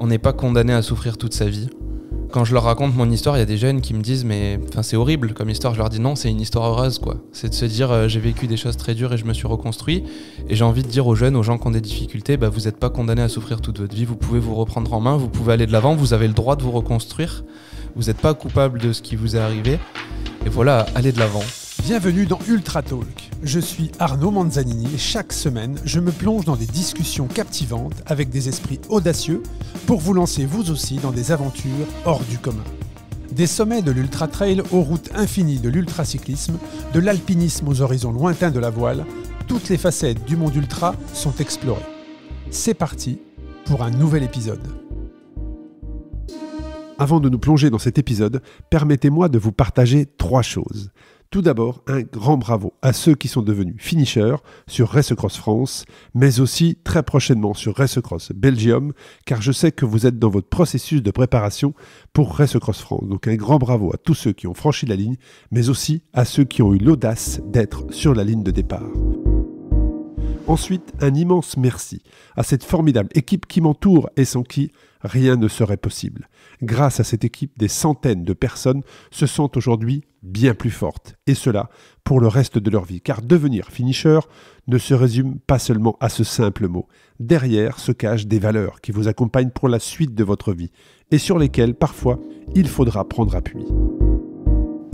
On n'est pas condamné à souffrir toute sa vie. Quand je leur raconte mon histoire, il y a des jeunes qui me disent mais enfin c'est horrible comme histoire. Je leur dis non, c'est une histoire heureuse quoi. C'est de se dire euh, j'ai vécu des choses très dures et je me suis reconstruit. Et j'ai envie de dire aux jeunes, aux gens qui ont des difficultés, bah, vous n'êtes pas condamné à souffrir toute votre vie. Vous pouvez vous reprendre en main, vous pouvez aller de l'avant, vous avez le droit de vous reconstruire. Vous n'êtes pas coupable de ce qui vous est arrivé. Et voilà, allez de l'avant. Bienvenue dans Ultra Talk. Je suis Arnaud Manzanini et chaque semaine, je me plonge dans des discussions captivantes avec des esprits audacieux pour vous lancer vous aussi dans des aventures hors du commun. Des sommets de l'ultra trail aux routes infinies de l'ultracyclisme, de l'alpinisme aux horizons lointains de la voile, toutes les facettes du monde ultra sont explorées. C'est parti pour un nouvel épisode. Avant de nous plonger dans cet épisode, permettez-moi de vous partager trois choses. Tout d'abord, un grand bravo à ceux qui sont devenus finishers sur Racecross France, mais aussi très prochainement sur Racecross Belgium, car je sais que vous êtes dans votre processus de préparation pour Racecross Cross France. Donc un grand bravo à tous ceux qui ont franchi la ligne, mais aussi à ceux qui ont eu l'audace d'être sur la ligne de départ. Ensuite, un immense merci à cette formidable équipe qui m'entoure et sans qui rien ne serait possible grâce à cette équipe, des centaines de personnes se sentent aujourd'hui bien plus fortes, et cela pour le reste de leur vie, car devenir finisher ne se résume pas seulement à ce simple mot. Derrière se cachent des valeurs qui vous accompagnent pour la suite de votre vie, et sur lesquelles parfois il faudra prendre appui.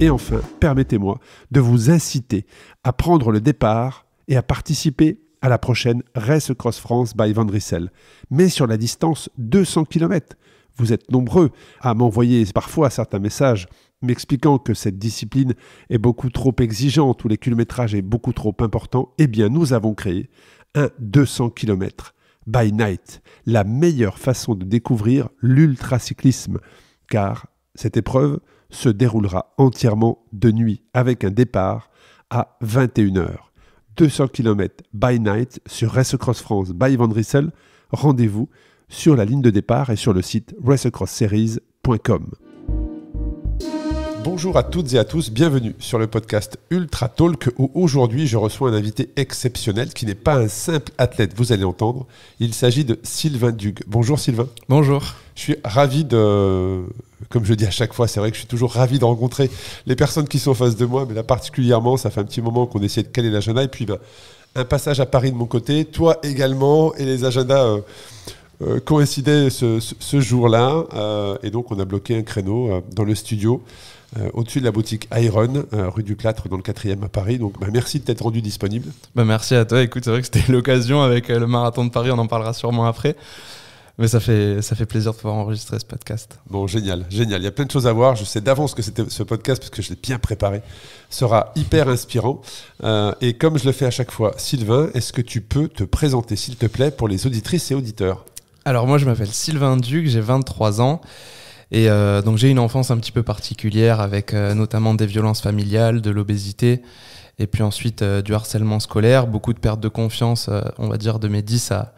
Et enfin, permettez-moi de vous inciter à prendre le départ et à participer à la prochaine Race Cross France by Van Rissel, mais sur la distance 200 km. Vous êtes nombreux à m'envoyer parfois certains messages m'expliquant que cette discipline est beaucoup trop exigeante ou les kilométrages est beaucoup trop important, eh bien nous avons créé un 200 km by night, la meilleure façon de découvrir l'ultracyclisme, car cette épreuve se déroulera entièrement de nuit avec un départ à 21h. 200 km by night sur Racecross France by Van Ryssel, Rendez-vous sur la ligne de départ et sur le site raceacrossseries.com. Bonjour à toutes et à tous, bienvenue sur le podcast Ultra Talk où aujourd'hui je reçois un invité exceptionnel qui n'est pas un simple athlète, vous allez entendre. Il s'agit de Sylvain Dugue. Bonjour Sylvain. Bonjour. Je suis ravi de, comme je dis à chaque fois, c'est vrai que je suis toujours ravi de rencontrer les personnes qui sont en face de moi, mais là particulièrement, ça fait un petit moment qu'on essaie de caler l'agenda et puis ben, un passage à Paris de mon côté, toi également et les agendas. Euh, euh, coïncidait ce, jour-là. Euh, et donc, on a bloqué un créneau euh, dans le studio. au-dessus de la boutique Iron, rue du Plâtre, dans le 4e à Paris. Donc, bah, merci de t'être rendu disponible. Bah, merci à toi. Écoute, c'est vrai que c'était l'occasion avec le marathon de Paris, on en parlera sûrement après. Mais ça fait, ça fait plaisir de pouvoir enregistrer ce podcast. Bon, génial, génial. Il y a plein de choses à voir. Je sais d'avance que c'était ce podcast, parce que je l'ai bien préparé, sera hyper inspirant. et comme je le fais à chaque fois, Sylvain, est-ce que tu peux te présenter, s'il te plaît, pour les auditrices et auditeurs alors moi je m'appelle Sylvain Duc, j'ai 23 ans. Et euh, donc j'ai une enfance un petit peu particulière avec euh, notamment des violences familiales, de l'obésité et puis ensuite euh, du harcèlement scolaire, beaucoup de pertes de confiance, on va dire de mes 10 à,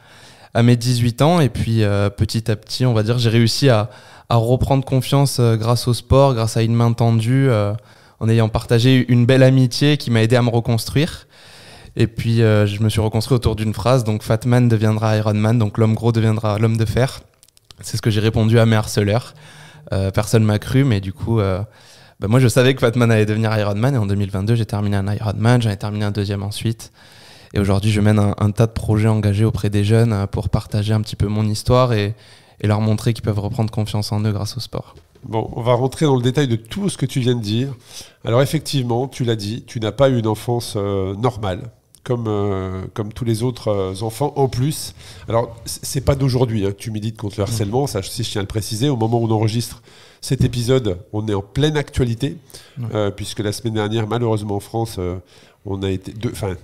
à mes 18 ans. Et puis petit à petit, on va dire, j'ai réussi à, reprendre confiance grâce au sport, grâce à une main tendue, en ayant partagé une belle amitié qui m'a aidé à me reconstruire. Et puis euh, je me suis reconstruit autour d'une phrase, donc Fatman deviendra Iron Man, donc l'homme gros deviendra l'homme de fer. C'est ce que j'ai répondu à mes harceleurs. Euh, personne m'a cru, mais du coup, euh, bah, moi je savais que Fatman allait devenir Iron Man, et en 2022 j'ai terminé un Iron Man, j'en ai terminé un deuxième ensuite. Et aujourd'hui je mène un, tas de projets engagés auprès des jeunes pour partager un petit peu mon histoire et, leur montrer qu'ils peuvent reprendre confiance en eux grâce au sport. Bon, on va rentrer dans le détail de tout ce que tu viens de dire. Alors effectivement, tu l'as dit, tu n'as pas eu une enfance normale comme, euh, comme tous les autres euh, enfants. En plus, alors c'est pas d'aujourd'hui hein, tu médites contre le harcèlement, ça si je tiens à le préciser, au moment où on enregistre cet épisode, on est en pleine actualité, euh, puisque la semaine dernière, malheureusement en France, on a été deux, enfin,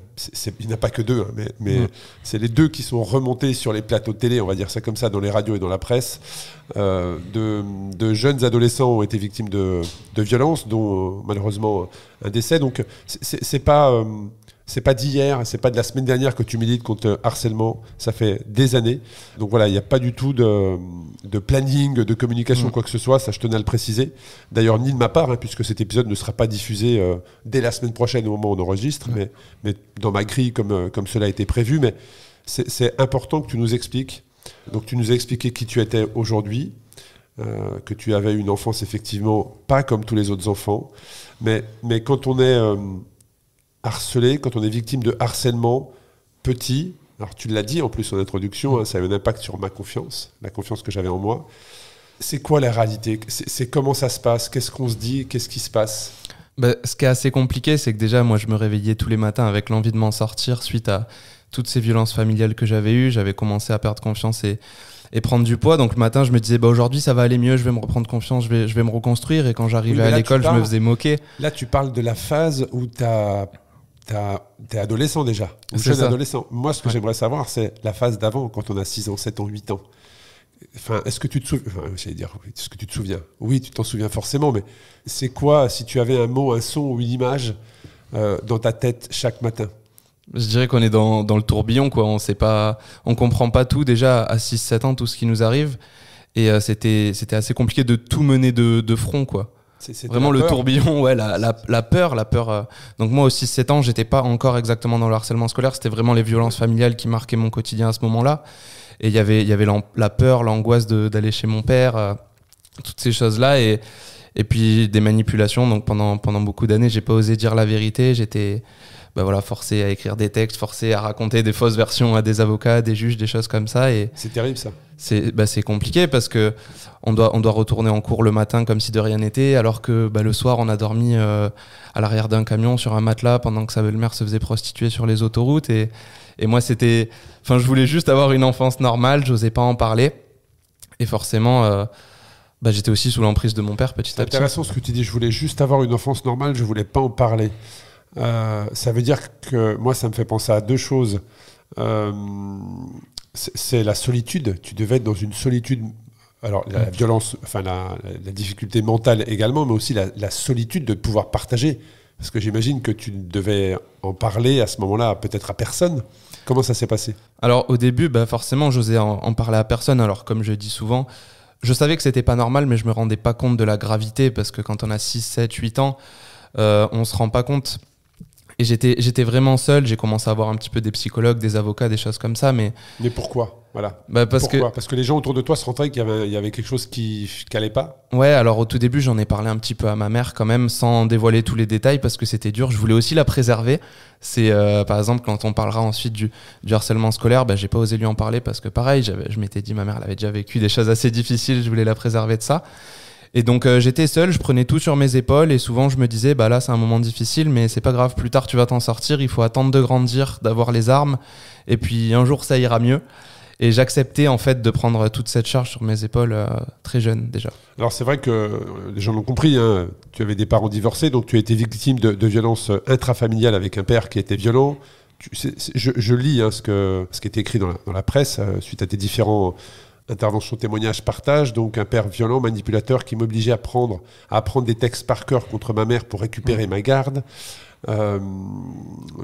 il n'y a pas que deux, hein, mais, c'est les deux qui sont remontés sur les plateaux de télé, on va dire ça comme ça, dans les radios et dans la presse. de, de, jeunes adolescents ont été victimes de, de violences, dont malheureusement un décès. Donc, c'est pas c'est pas d'hier, c'est pas de la semaine dernière que tu milites contre euh, harcèlement, ça fait des années. Donc voilà, il n'y a pas du tout de, planning, de communication, mm. quoi que ce soit, ça je tenais à le préciser. D'ailleurs, ni de ma part, hein, puisque cet épisode ne sera pas diffusé euh, dès la semaine prochaine au moment où on enregistre, mm. mais, mais dans ma grille comme, euh, comme cela a été prévu, mais c'est important que tu nous expliques. Donc tu nous as expliqué qui tu étais aujourd'hui, que tu avais une enfance effectivement pas comme tous les autres enfants, mais, mais quand on est harcelé, quand on est victime de harcèlement petit, alors tu l'as dit en plus en introduction, hein, ça a eu un impact sur ma confiance, la confiance que j'avais en moi. C'est quoi la réalité C'est comment ça se passe Qu'est-ce qu'on se dit Qu'est-ce qui se passe bah, Ce qui est assez compliqué, c'est que déjà, moi, je me réveillais tous les matins avec l'envie de m'en sortir suite à toutes ces violences familiales que j'avais eues. J'avais commencé à perdre confiance et, et prendre du poids. Donc le matin, je me disais, bah, aujourd'hui, ça va aller mieux, je vais me reprendre confiance, je vais, je vais me reconstruire. Et quand j'arrivais à l'école, je me faisais moquer. Là, tu parles de la phase où tu as T'es adolescent déjà, ou jeune adolescent. Moi, ce que j'aimerais savoir, c'est la phase d'avant, quand on a 6 ans, 7 ans, 8 ans. Enfin, est-ce que tu te souviens enfin, dire, ce que tu te souviens Oui, tu t'en souviens forcément, mais c'est quoi si tu avais un mot, un son ou une image euh, dans ta tête chaque matin je dirais qu'on est dans, dans, le tourbillon, quoi. On sait pas, on comprend pas tout déjà à 6-7 ans, tout ce qui nous arrive. Et euh, c'était, c'était assez compliqué de tout mener de, de front, quoi. C'est vraiment le tourbillon, ouais, la, la, la, peur, la peur. Euh. Donc moi aussi, 7 ans, j'étais pas encore exactement dans le harcèlement scolaire, c'était vraiment les violences familiales qui marquaient mon quotidien à ce moment-là. Et il y avait, y avait la peur, l'angoisse d'aller chez mon père, euh, toutes ces choses-là, et, et puis des manipulations. Donc pendant, pendant beaucoup d'années, j'ai pas osé dire la vérité, j'étais bah voilà, forcé à écrire des textes, forcé à raconter des fausses versions à des avocats, des juges, des choses comme ça. Et c'est terrible ça. Bah, c'est compliqué parce que on doit, on doit retourner en cours le matin comme si de rien n'était, alors que bah, le soir on a dormi euh, à l'arrière d'un camion sur un matelas pendant que sa belle-mère se faisait prostituer sur les autoroutes. Et, et moi c'était, enfin je voulais juste avoir une enfance normale, j'osais pas en parler. Et forcément. Euh, bah, j'étais aussi sous l'emprise de mon père petit à petit. C'est intéressant ce que tu dis. Je voulais juste avoir une enfance normale, je voulais pas en parler. Euh, ça veut dire que moi, ça me fait penser à deux choses. Euh, c'est la solitude. Tu devais être dans une solitude. Alors, la violence, enfin, la, difficulté mentale également, mais aussi la, solitude de pouvoir partager. Parce que j'imagine que tu devais en parler à ce moment-là, peut-être à personne. Comment ça s'est passé Alors, au début, bah, forcément, j'osais en, en, parler à personne. Alors, comme je dis souvent, je savais que c'était pas normal, mais je me rendais pas compte de la gravité. Parce que quand on a 6, 7, 8 ans, euh, on se rend pas compte et j'étais, j'étais vraiment seul. J'ai commencé à avoir un petit peu des psychologues, des avocats, des choses comme ça. Mais, mais pourquoi voilà. Bah parce, que... parce que les gens autour de toi se rendaient qu'il y, y avait, quelque chose qui n'allait pas Ouais, alors au tout début, j'en ai parlé un petit peu à ma mère quand même, sans dévoiler tous les détails parce que c'était dur. Je voulais aussi la préserver. C'est euh, par exemple, quand on parlera ensuite du, du harcèlement scolaire, bah, j'ai pas osé lui en parler parce que pareil, je m'étais dit, ma mère, elle avait déjà vécu des choses assez difficiles. Je voulais la préserver de ça. Et donc euh, j'étais seul, je prenais tout sur mes épaules et souvent je me disais bah là c'est un moment difficile mais c'est pas grave, plus tard tu vas t'en sortir, il faut attendre de grandir, d'avoir les armes et puis un jour ça ira mieux. Et j'acceptais en fait de prendre toute cette charge sur mes épaules euh, très jeune déjà. Alors c'est vrai que euh, les gens l'ont compris, hein, tu avais des parents divorcés, donc tu étais victime de, violences intrafamiliales avec un père qui était violent. je, lis hein, ce, qui était écrit dans la, presse suite à tes différents intervention, témoignage, partage, donc un père violent, manipulateur qui m'obligeait à prendre, à des textes par cœur contre ma mère pour récupérer ma garde. Euh,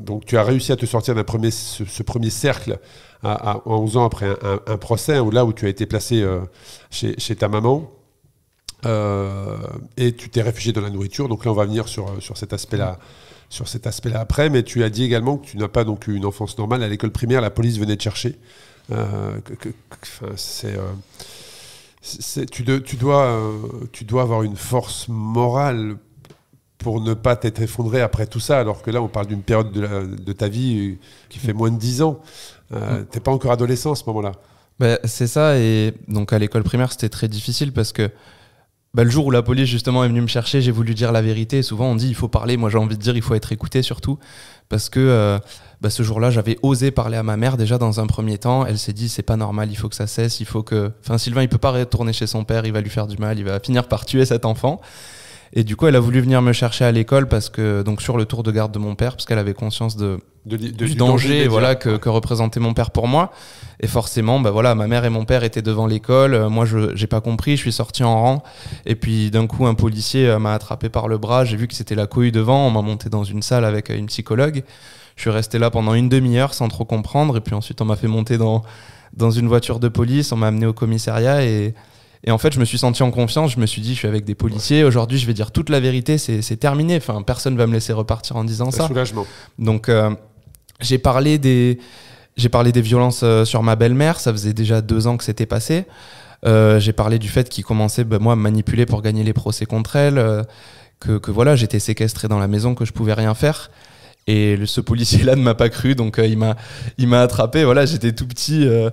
donc tu as réussi à te sortir d'un premier, ce, premier cercle à, 11 ans après un, procès, hein, où là où tu as été placé euh, chez, ta maman. Euh, et tu t'es réfugié dans la nourriture. Donc là, on va venir sur, sur cet aspect-là sur cet aspect-là après, mais tu as dit également que tu n'as pas donc eu une enfance normale. À l'école primaire, la police venait te chercher euh, euh, c'est tu, tu, dois, euh, tu dois avoir une force morale pour ne pas t'être effondré après tout ça, alors que là, on parle d'une période de, ta vie qui fait mm. moins de 10 ans. Mm. T'es pas encore adolescent à ce moment-là. Ben, c'est ça, et donc à l'école primaire, c'était très difficile parce que bah, le jour où la police justement est venue me chercher, j'ai voulu dire la vérité. souvent on dit il faut parler, moi j'ai envie de dire il faut être écouté surtout, parce que euh, bah, ce jour-là j'avais osé parler à ma mère déjà dans un premier temps. Elle s'est dit c'est pas normal, il faut que ça cesse, il faut que... Enfin Sylvain il peut pas retourner chez son père, il va lui faire du mal, il va finir par tuer cet enfant. Et du coup, elle a voulu venir me chercher à l'école parce que donc sur le tour de garde de mon père, parce qu'elle avait conscience de, du, danger, voilà que, que, représentait mon père pour moi. Et forcément, bah voilà, ma mère et mon père étaient devant l'école. Euh, moi, je j'ai pas compris. Je suis sorti en rang. Et puis d'un coup, un policier euh, m'a attrapé par le bras. J'ai vu que c'était la cohue devant. On m'a monté dans une salle avec euh, une psychologue. Je suis resté là pendant une demi-heure sans trop comprendre. Et puis ensuite, on m'a fait monter dans dans une voiture de police. On m'a amené au commissariat et et en fait, je me suis senti en confiance. Je me suis dit, je suis avec des policiers. Aujourd'hui, je vais dire toute la vérité. C'est terminé. Enfin, personne va me laisser repartir en disant ça. Soulagement. Donc, euh, j'ai parlé des j'ai parlé des violences euh, sur ma belle-mère. Ça faisait déjà deux ans que c'était passé. Euh, j'ai parlé du fait qu'il commençait, bah, moi, à manipuler pour gagner les procès contre elle. que, que, voilà, j'étais séquestré dans la maison, que je pouvais rien faire. Et ce policier-là ne m'a pas cru, donc euh, il m'a, il m'a attrapé. Voilà, j'étais tout petit. Euh,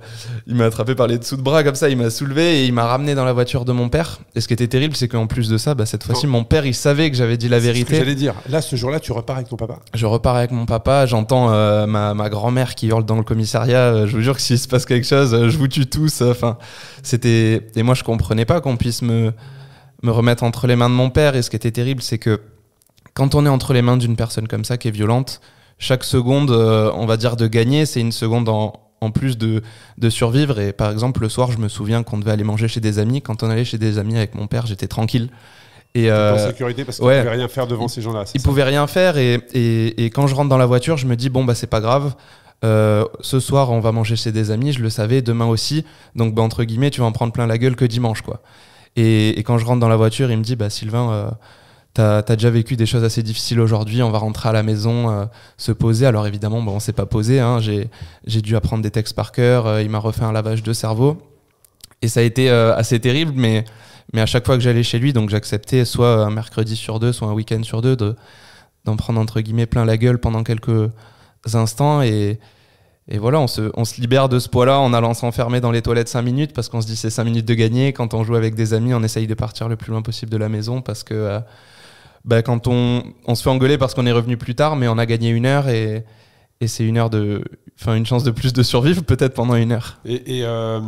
il m'a attrapé par les dessous de bras comme ça. Il m'a soulevé et il m'a ramené dans la voiture de mon père. Et ce qui était terrible, c'est qu'en plus de ça, bah, cette fois-ci, mon père, il savait que j'avais dit la vérité. j'allais dire. Là, ce jour-là, tu repars avec ton papa. Je repars avec mon papa. J'entends euh, ma, grand-mère qui hurle dans le commissariat. je vous jure que s'il se passe quelque chose, je vous tue tous. Enfin, c'était. Et moi, je comprenais pas qu'on puisse me me remettre entre les mains de mon père. Et ce qui était terrible, c'est que quand on est entre les mains d'une personne comme ça qui est violente, chaque seconde, euh, on va dire, de gagner, c'est une seconde en, plus de, survivre. Et par exemple, le soir, je me souviens qu'on devait aller manger chez des amis. Quand on allait chez des amis avec mon père, j'étais tranquille. Et en euh, sécurité parce qu'ils pouvaient rien faire devant ces gens-là. Ils pouvait rien faire et, quand je rentre dans la voiture, je me dis bon bah c'est pas grave. Euh, ce soir on va manger chez des amis, je le savais, demain aussi. Donc bah, entre guillemets, tu vas en prendre plein la gueule que dimanche quoi. Et, quand je rentre dans la voiture, il me dit bah Sylvain, t'as as déjà vécu des choses assez difficiles aujourd'hui, on va rentrer à la maison, euh, se poser. Alors évidemment, bon, on s'est pas posé, hein. j'ai dû apprendre des textes par cœur, euh, il m'a refait un lavage de cerveau. Et ça a été euh, assez terrible, mais, mais à chaque fois que j'allais chez lui, donc j'acceptais soit un mercredi sur deux, soit un week-end sur deux, d'en prendre entre guillemets plein la gueule pendant quelques instants. Et, voilà, on se, libère de ce poids-là en allant s'enfermer dans les toilettes cinq minutes parce qu'on se dit c'est cinq minutes de gagner. Quand on joue avec des amis, on essaye de partir le plus loin possible de la maison parce que bah, quand on, on, se fait engueuler parce qu'on est revenu plus tard, mais on a gagné une heure et, et c'est une heure de, une chance de plus de survivre peut-être pendant une heure. Et, et, euh,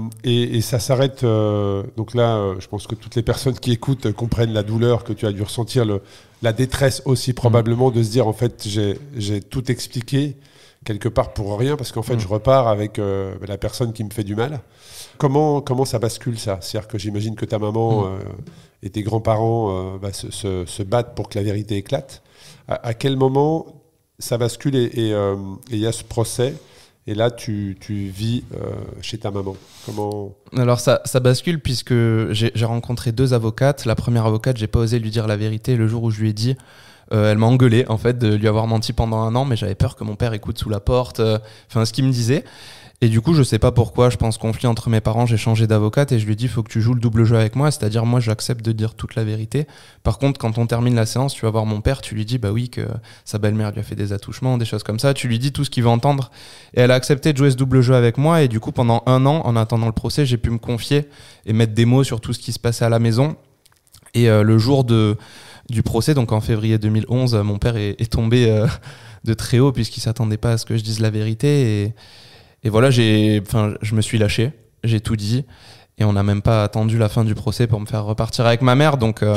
ça s'arrête. Euh, donc là, euh, je pense que toutes les personnes qui écoutent comprennent la douleur que tu as dû ressentir, le, la détresse aussi probablement mm. de se dire en fait j'ai tout expliqué quelque part pour rien parce qu'en fait mm. je repars avec la personne qui me fait du mal. Comment, ça bascule ça C'est-à-dire que j'imagine que ta maman mm. euh, et tes grands-parents euh, bah, se, battent pour que la vérité éclate. À, quel moment ça bascule et il euh, y a ce procès et là, tu, vis chez ta maman. Comment Alors, ça, ça bascule puisque j'ai rencontré deux avocates. La première avocate, j'ai pas osé lui dire la vérité le jour où je lui ai dit elle m'a engueulé en fait de lui avoir menti pendant un an, mais j'avais peur que mon père écoute sous la porte, enfin ce qu'il me disait. Et du coup, je sais pas pourquoi, je pense conflit entre mes parents, j'ai changé d'avocate et je lui dis faut que tu joues le double jeu avec moi, c'est-à-dire moi j'accepte de dire toute la vérité. Par contre, quand on termine la séance, tu vas voir mon père, tu lui dis bah oui que sa belle-mère lui a fait des attouchements, des choses comme ça, tu lui dis tout ce qu'il veut entendre et elle a accepté de jouer ce double jeu avec moi et du coup pendant un an en attendant le procès, j'ai pu me confier et mettre des mots sur tout ce qui se passait à la maison. Et euh, le jour de du procès, donc en février 2011, mon père est, tombé euh, de très haut puisqu'il s'attendait pas à ce que je dise la vérité et et voilà, j'ai, enfin, je me suis lâché, j'ai tout dit, et on n'a même pas attendu la fin du procès pour me faire repartir avec ma mère. Donc, euh,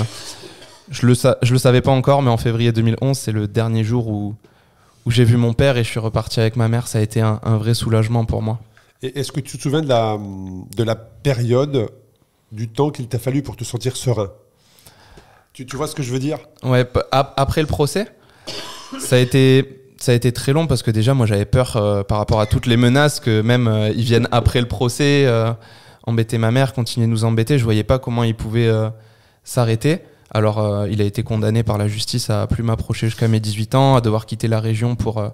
je le je le savais pas encore, mais en février 2011, c'est le dernier jour où où j'ai vu mon père et je suis reparti avec ma mère. Ça a été un, vrai soulagement pour moi. Est-ce que tu te souviens de la, de la période, du temps qu'il t'a fallu pour te sentir serein tu, tu, vois ce que je veux dire Ouais, après le procès, ça a été ça a été très long parce que déjà, moi, j'avais peur euh, par rapport à toutes les menaces que même euh, ils viennent après le procès, euh, embêter ma mère, continuer de nous embêter. Je voyais pas comment ils pouvaient s'arrêter. Alors, il a été condamné par la justice à plus m'approcher jusqu'à mes 18 ans, à devoir quitter la région pour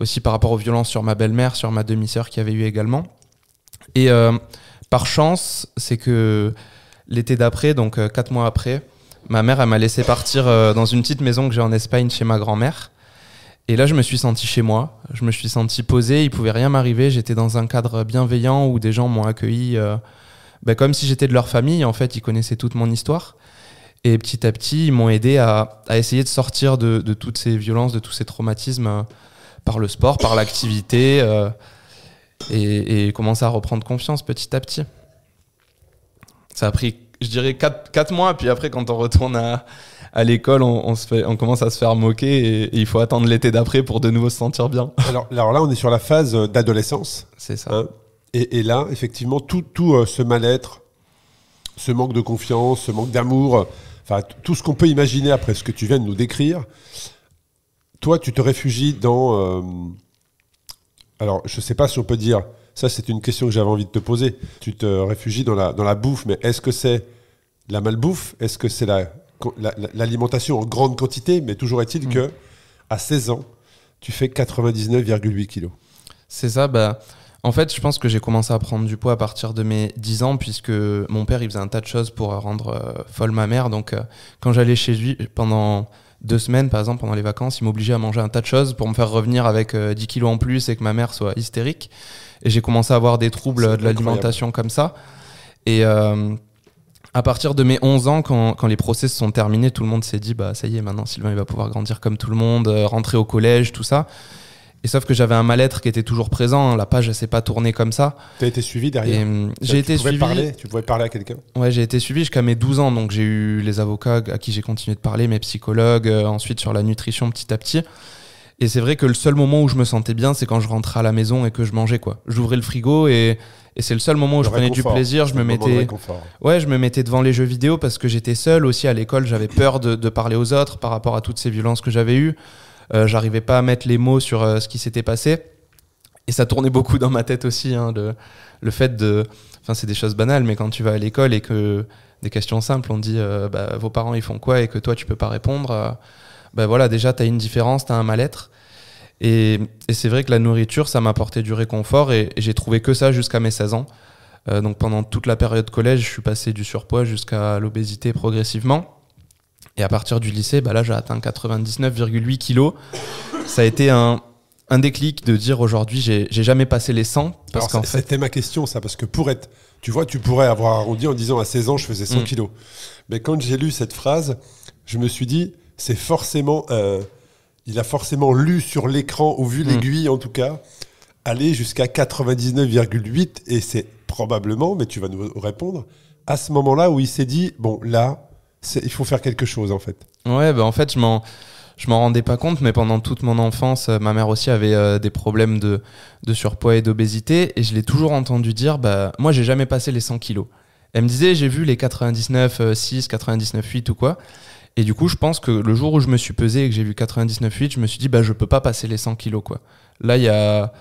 aussi par rapport aux violences sur ma belle-mère, sur ma demi-sœur qui avait eu également. Et par chance, c'est que l'été d'après, donc quatre mois après, ma mère, elle m'a laissé partir dans une petite maison que j'ai en Espagne chez ma grand-mère. Et là, je me suis senti chez moi, je me suis senti posé, il pouvait rien m'arriver, j'étais dans un cadre bienveillant où des gens m'ont accueilli euh, bah, comme si j'étais de leur famille, en fait, ils connaissaient toute mon histoire. Et petit à petit, ils m'ont aidé à, essayer de sortir de, toutes ces violences, de tous ces traumatismes euh, par le sport, par l'activité, euh, et, commencer à reprendre confiance petit à petit. Ça a pris, je dirais, 4, 4 mois, puis après, quand on retourne à, à l'école, on, on commence à se faire moquer et, il faut attendre l'été d'après pour de nouveau se sentir bien. Alors, là, on est sur la phase euh, d'adolescence. C'est ça. Hein. et, là, effectivement, tout, euh, ce mal-être, ce manque de confiance, ce manque d'amour, euh, enfin tout ce qu'on peut imaginer après ce que tu viens de nous décrire, toi, tu te réfugies dans. alors, je ne sais pas si on peut dire. Ça, c'est une question que j'avais envie de te poser. Tu te réfugies dans la, dans la bouffe, mais est-ce que c'est la malbouffe Est-ce que c'est la l'alimentation en grande quantité, mais toujours est-il mm. que à 16 ans, tu fais 99,8 kilos. C'est ça, bah. En fait, je pense que j'ai commencé à prendre du poids à partir de mes 10 ans, puisque mon père, il faisait un tas de choses pour rendre euh, folle ma mère. Donc, euh, quand j'allais chez lui pendant deux semaines, par exemple, pendant les vacances, il m'obligeait à manger un tas de choses pour me faire revenir avec 10 euh, kilos en plus et que ma mère soit hystérique. Et j'ai commencé à avoir des troubles de l'alimentation comme ça. Et à partir de mes 11 ans, quand, les procès sont terminés, tout le monde s'est dit bah ça y est, maintenant Sylvain il va pouvoir grandir comme tout le monde, euh, rentrer au collège, tout ça. Et sauf que j'avais un mal-être qui était toujours présent, hein. la page elle s'est pas tournée comme ça. Tu as été suivi derrière hum, J'ai été suivi. Parler, tu pouvais parler à quelqu'un Ouais, j'ai été suivi jusqu'à mes 12 ans, donc j'ai eu les avocats à qui j'ai continué de parler, mes psychologues, euh, ensuite sur la nutrition petit à petit. Et c'est vrai que le seul moment où je me sentais bien, c'est quand je rentrais à la maison et que je mangeais quoi. J'ouvrais le frigo et et c'est le seul moment où je prenais du plaisir. Je me mettais, ouais, je me mettais devant les jeux vidéo parce que j'étais seul aussi à l'école. J'avais peur de, parler aux autres par rapport à toutes ces violences que j'avais eues. Euh, j'arrivais pas à mettre les mots sur euh, ce qui s'était passé. Et ça tournait beaucoup dans ma tête aussi. Hein, le, fait de, enfin, c'est des choses banales, mais quand tu vas à l'école et que des questions simples, on dit, euh, bah, vos parents ils font quoi et que toi tu peux pas répondre. bah voilà, déjà as une différence, as un mal-être. Et, c'est vrai que la nourriture, ça m'apportait du réconfort et, j'ai trouvé que ça jusqu'à mes 16 ans. Euh, donc pendant toute la période collège, je suis passé du surpoids jusqu'à l'obésité progressivement. Et à partir du lycée, bah là, j'ai atteint 99,8 kilos. Ça a été un, déclic de dire aujourd'hui, j'ai jamais passé les 100. C'était ma question, ça, parce que pour être. Tu vois, tu pourrais avoir arrondi en disant à 16 ans, je faisais 100 mm. kilos. Mais quand j'ai lu cette phrase, je me suis dit, c'est forcément un. Euh, il a forcément lu sur l'écran ou vu hmm. l'aiguille en tout cas aller jusqu'à 99,8 et c'est probablement, mais tu vas nous répondre, à ce moment-là où il s'est dit bon là il faut faire quelque chose en fait. Ouais bah, en fait je m'en je m'en rendais pas compte, mais pendant toute mon enfance, euh, ma mère aussi avait euh, des problèmes de, de surpoids et d'obésité, et je l'ai toujours entendu dire, bah, moi j'ai jamais passé les 100 kilos. Elle me disait, j'ai vu les 99,6, 99,8 euh, ou quoi, et du coup, je pense que le jour où je me suis pesé et que j'ai vu 99,8, je me suis dit, bah, je peux pas passer les 100 kilos. Quoi. Là, il y a,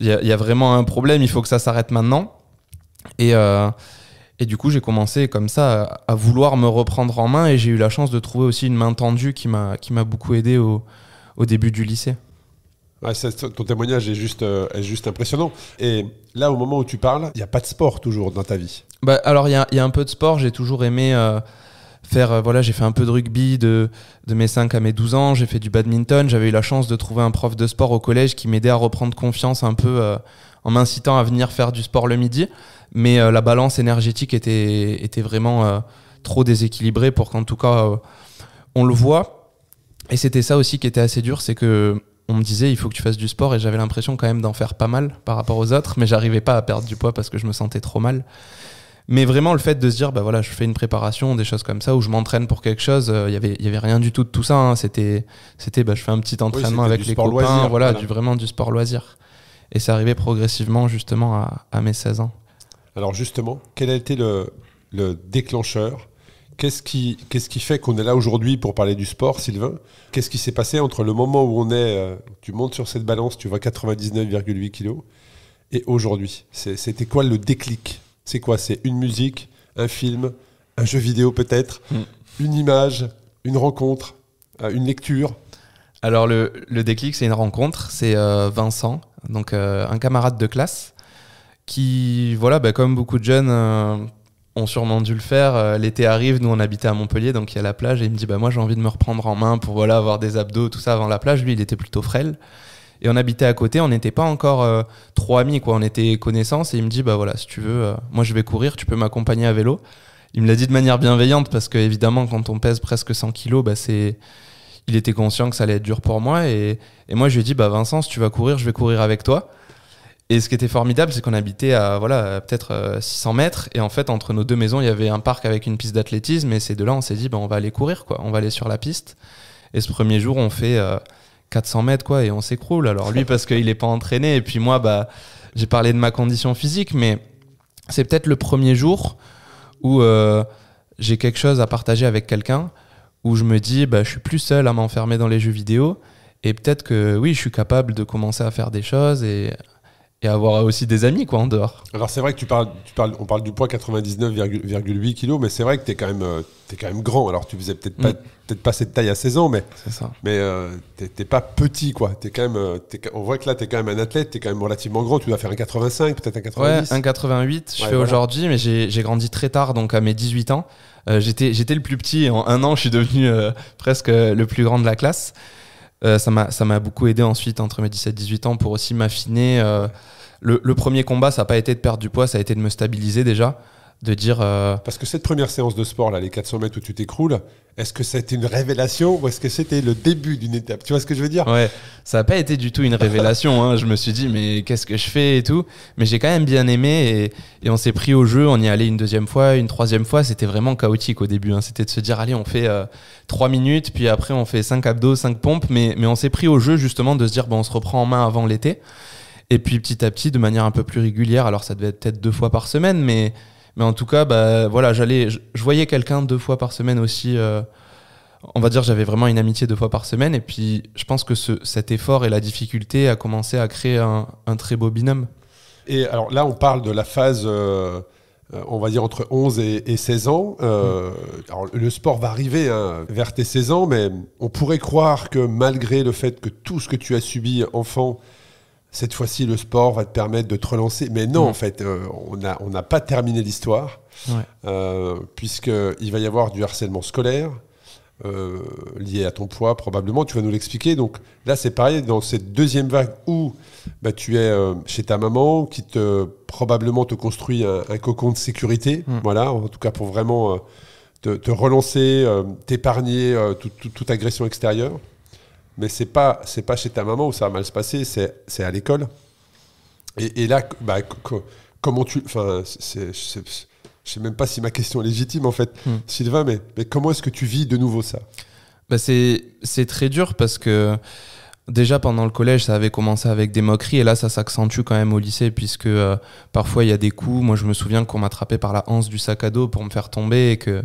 y a, vraiment un problème, il faut que ça s'arrête maintenant. Et, euh, et du coup, j'ai commencé comme ça à, vouloir me reprendre en main et j'ai eu la chance de trouver aussi une main tendue qui m'a beaucoup aidé au, au début du lycée. ton témoignage est juste, euh, est juste impressionnant. Et là, au moment où tu parles, il n'y a pas de sport toujours dans ta vie. Bah, alors, il y a, y a, un peu de sport. J'ai toujours aimé euh, faire euh, voilà j'ai fait un peu de rugby de, mes 5 à mes 12 ans j'ai fait du badminton j'avais eu la chance de trouver un prof de sport au collège qui m'aidait à reprendre confiance un peu euh, en m'incitant à venir faire du sport le midi mais euh, la balance énergétique était était vraiment trop déséquilibrée pour qu'en tout cas on le voit et c'était ça aussi qui était assez dur c'est que on me disait il faut que tu fasses du sport et j'avais l'impression quand même d'en faire pas mal par rapport aux autres mais j'arrivais pas à perdre du poids parce que je me sentais trop mal mais vraiment, le fait de se dire, bah voilà, je fais une préparation, des choses comme ça, ou je m'entraîne pour quelque chose, euh, il n'y avait, y avait rien du tout de tout ça. Hein. C'était, c'était bah, je fais un petit entraînement avec les copains, voilà, Du, vraiment du sport loisir. Et ça arrivait progressivement, justement, à, mes 16 ans. Alors, justement, quel a été le, déclencheur Qu'est-ce qui, qu'est-ce qui fait qu'on est là aujourd'hui pour parler du sport, Sylvain Qu'est-ce qui s'est passé entre le moment où on est, euh, tu montes sur cette balance, tu vois 99,8 kg, et aujourd'hui C'était quoi le déclic c'est quoi C'est une musique, un film, un jeu vidéo peut-être, mm. une image, une rencontre, euh, une lecture. Alors le, le déclic, c'est une rencontre, c'est euh, Vincent, donc euh, un camarade de classe, qui, voilà, bah, comme beaucoup de jeunes ont sûrement dû le faire, l'été arrive, nous on habitait à Montpellier, donc il y a la plage, et il me dit, bah, moi j'ai envie de me reprendre en main pour voilà, avoir des abdos, tout ça avant la plage, lui il était plutôt frêle. Et on habitait à côté, on n'était pas encore euh, trop amis, quoi. On était connaissances. Et il me dit, bah voilà, si tu veux, euh, moi je vais courir, tu peux m'accompagner à vélo. Il me l'a dit de manière bienveillante parce que, évidemment, quand on pèse presque 100 kilos, bah, Il était conscient que ça allait être dur pour moi. Et, et moi, je lui ai dit, bah Vincent, si tu vas courir, je vais courir avec toi. Et ce qui était formidable, c'est qu'on habitait à voilà peut-être 600 euh, mètres, et en fait entre nos deux maisons, il y avait un parc avec une piste d'athlétisme, et c'est de là on s'est dit bah, on va aller courir quoi, on va aller sur la piste. Et ce premier jour, on fait 400 mètres, quoi, et on s'écroule. Alors lui, parce qu'il n'est pas entraîné, et puis moi, bah, j'ai parlé de ma condition physique, mais c'est peut-être le premier jour où euh, j'ai quelque chose à partager avec quelqu'un, où je me dis, bah, je suis plus seul à m'enfermer dans les jeux vidéo, et peut-être que oui, je suis capable de commencer à faire des choses et et avoir aussi des amis quoi en dehors. Alors c'est vrai que tu parles, tu parles, on parle du poids 99,8 kg, mais c'est vrai que tu es quand même, euh, es quand même grand. Alors tu faisais peut-être pas, mm. peut cette taille à 16 ans, mais ça. mais euh, t'es pas petit quoi. Es quand même, euh, on voit que là tu es quand même un athlète, tu es quand même relativement grand. Tu dois faire un 85, peut-être un 90. Ouais, un 88. Je fais aujourd'hui, mais j'ai grandi très tard, donc à mes 18 ans, j'étais j'étais le plus petit. Et en un an, je suis devenu presque le plus grand de la classe. Euh, ça m'a beaucoup aidé ensuite entre mes 17 18 ans pour aussi m'affiner. Euh, le, le, premier combat, ça n'a pas été de perdre du poids, ça a été de me stabiliser déjà de dire. Euh, Parce que cette première séance de sport, là, les 400 mètres où tu t'écroules, est-ce que c'était une révélation ou est-ce que c'était le début d'une étape Tu vois ce que je veux dire Ouais, ça n'a pas été du tout une révélation. Hein. Je me suis dit, mais qu'est-ce que je fais et tout. Mais j'ai quand même bien aimé et, on s'est pris au jeu. On y allait une deuxième fois, une troisième fois. C'était vraiment chaotique au début. Hein. C'était de se dire, allez, on fait euh, trois 3 minutes, puis après, on fait 5 abdos, 5 pompes. Mais, mais on s'est pris au jeu, justement, de se dire, bon, on se reprend en main avant l'été. Et puis petit à petit, de manière un peu plus régulière, alors ça devait être peut-être deux fois par semaine, mais mais en tout cas, bah, voilà, j'allais, je, voyais quelqu'un deux fois par semaine aussi. Euh, on va dire, j'avais vraiment une amitié deux fois par semaine. Et puis, je pense que cet effort et la difficulté a commencé à créer un, très beau binôme. Et alors là, on parle de la phase. Euh, euh, on va dire entre 11 et, 16 ans. Mm. le sport va arriver hein, vers tes 16 ans, mais on pourrait croire que malgré le fait que tout ce que tu as subi enfant cette fois-ci, le sport va te permettre de te relancer. Mais non, mm. en fait, euh, on n'a pas terminé l'histoire, euh, puisqu'il va y avoir du harcèlement scolaire euh, lié à ton poids, probablement. Tu vas nous l'expliquer. Donc là, c'est pareil, dans cette deuxième vague où bah, tu es chez ta maman, qui te probablement te construit un, cocon de sécurité, mm. voilà, en tout cas pour vraiment te, relancer, t'épargner toute agression extérieure mais c'est pas c'est pas chez ta maman où ça va mal se passer, c'est à l'école. Et, et, là, bah, comment tu, enfin, je sais même pas si ma question est légitime en fait, hmm. Sylvain, mais, mais comment est-ce que tu vis de nouveau ça bah c'est très dur parce que déjà pendant le collège, ça avait commencé avec des moqueries et là, ça s'accentue quand même au lycée puisque euh, parfois il y a des coups. Moi, je me souviens qu'on m'attrapait par la hanse du sac à dos pour me faire tomber et que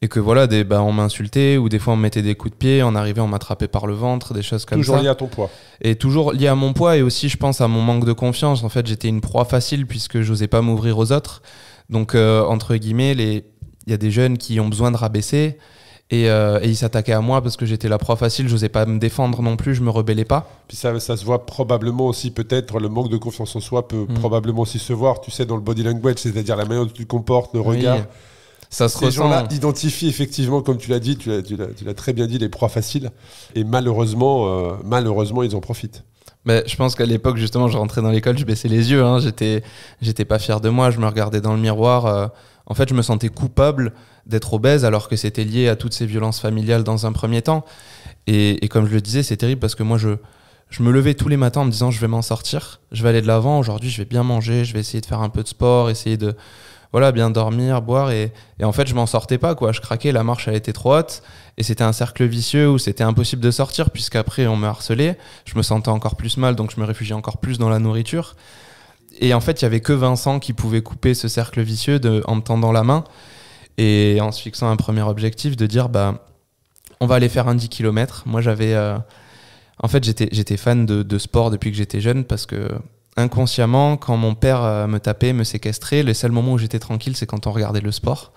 et que voilà, des, bah, on m'insultait ou des fois on mettait des coups de pied, En arrivant, on m'attrapait par le ventre, des choses comme ça. Toujours lié à ton poids. Et toujours lié à mon poids et aussi, je pense, à mon manque de confiance. En fait, j'étais une proie facile puisque je n'osais pas m'ouvrir aux autres. Donc, euh, entre guillemets, il y a des jeunes qui ont besoin de rabaisser et, euh, ils s'attaquaient à moi parce que j'étais la proie facile, je n'osais pas me défendre non plus, je me rebellais pas. Puis ça, ça se voit probablement aussi, peut-être, le manque de confiance en soi peut mm. probablement aussi se voir, tu sais, dans le body language, c'est-à-dire la manière dont tu te comportes, le regard ça Ces gens-là identifient effectivement, comme tu l'as dit, tu l'as très bien dit, les proies faciles. Et malheureusement, euh, malheureusement, ils en profitent. Mais je pense qu'à l'époque, justement, je rentrais dans l'école, je baissais les yeux. Je hein. j'étais, j'étais pas fier de moi. Je me regardais dans le miroir. Euh. en fait, je me sentais coupable d'être obèse, alors que c'était lié à toutes ces violences familiales dans un premier temps. Et, comme je le disais, c'est terrible parce que moi, je, je me levais tous les matins en me disant je vais m'en sortir, je vais aller de l'avant. Aujourd'hui, je vais bien manger, je vais essayer de faire un peu de sport, essayer de voilà, bien dormir, boire. Et, et en fait, je m'en sortais pas, quoi. Je craquais, la marche, elle était trop haute. Et c'était un cercle vicieux où c'était impossible de sortir, puisqu'après, on me harcelait. Je me sentais encore plus mal, donc je me réfugiais encore plus dans la nourriture. Et en fait, il y avait que Vincent qui pouvait couper ce cercle vicieux de, en me tendant la main et en se fixant un premier objectif de dire, bah, on va aller faire un 10 km. Moi, j'avais. Euh, en fait, j'étais fan de, de sport depuis que j'étais jeune parce que inconsciemment, quand mon père euh, me tapait, me séquestrait, le seul moment où j'étais tranquille, c'est quand on regardait le sport.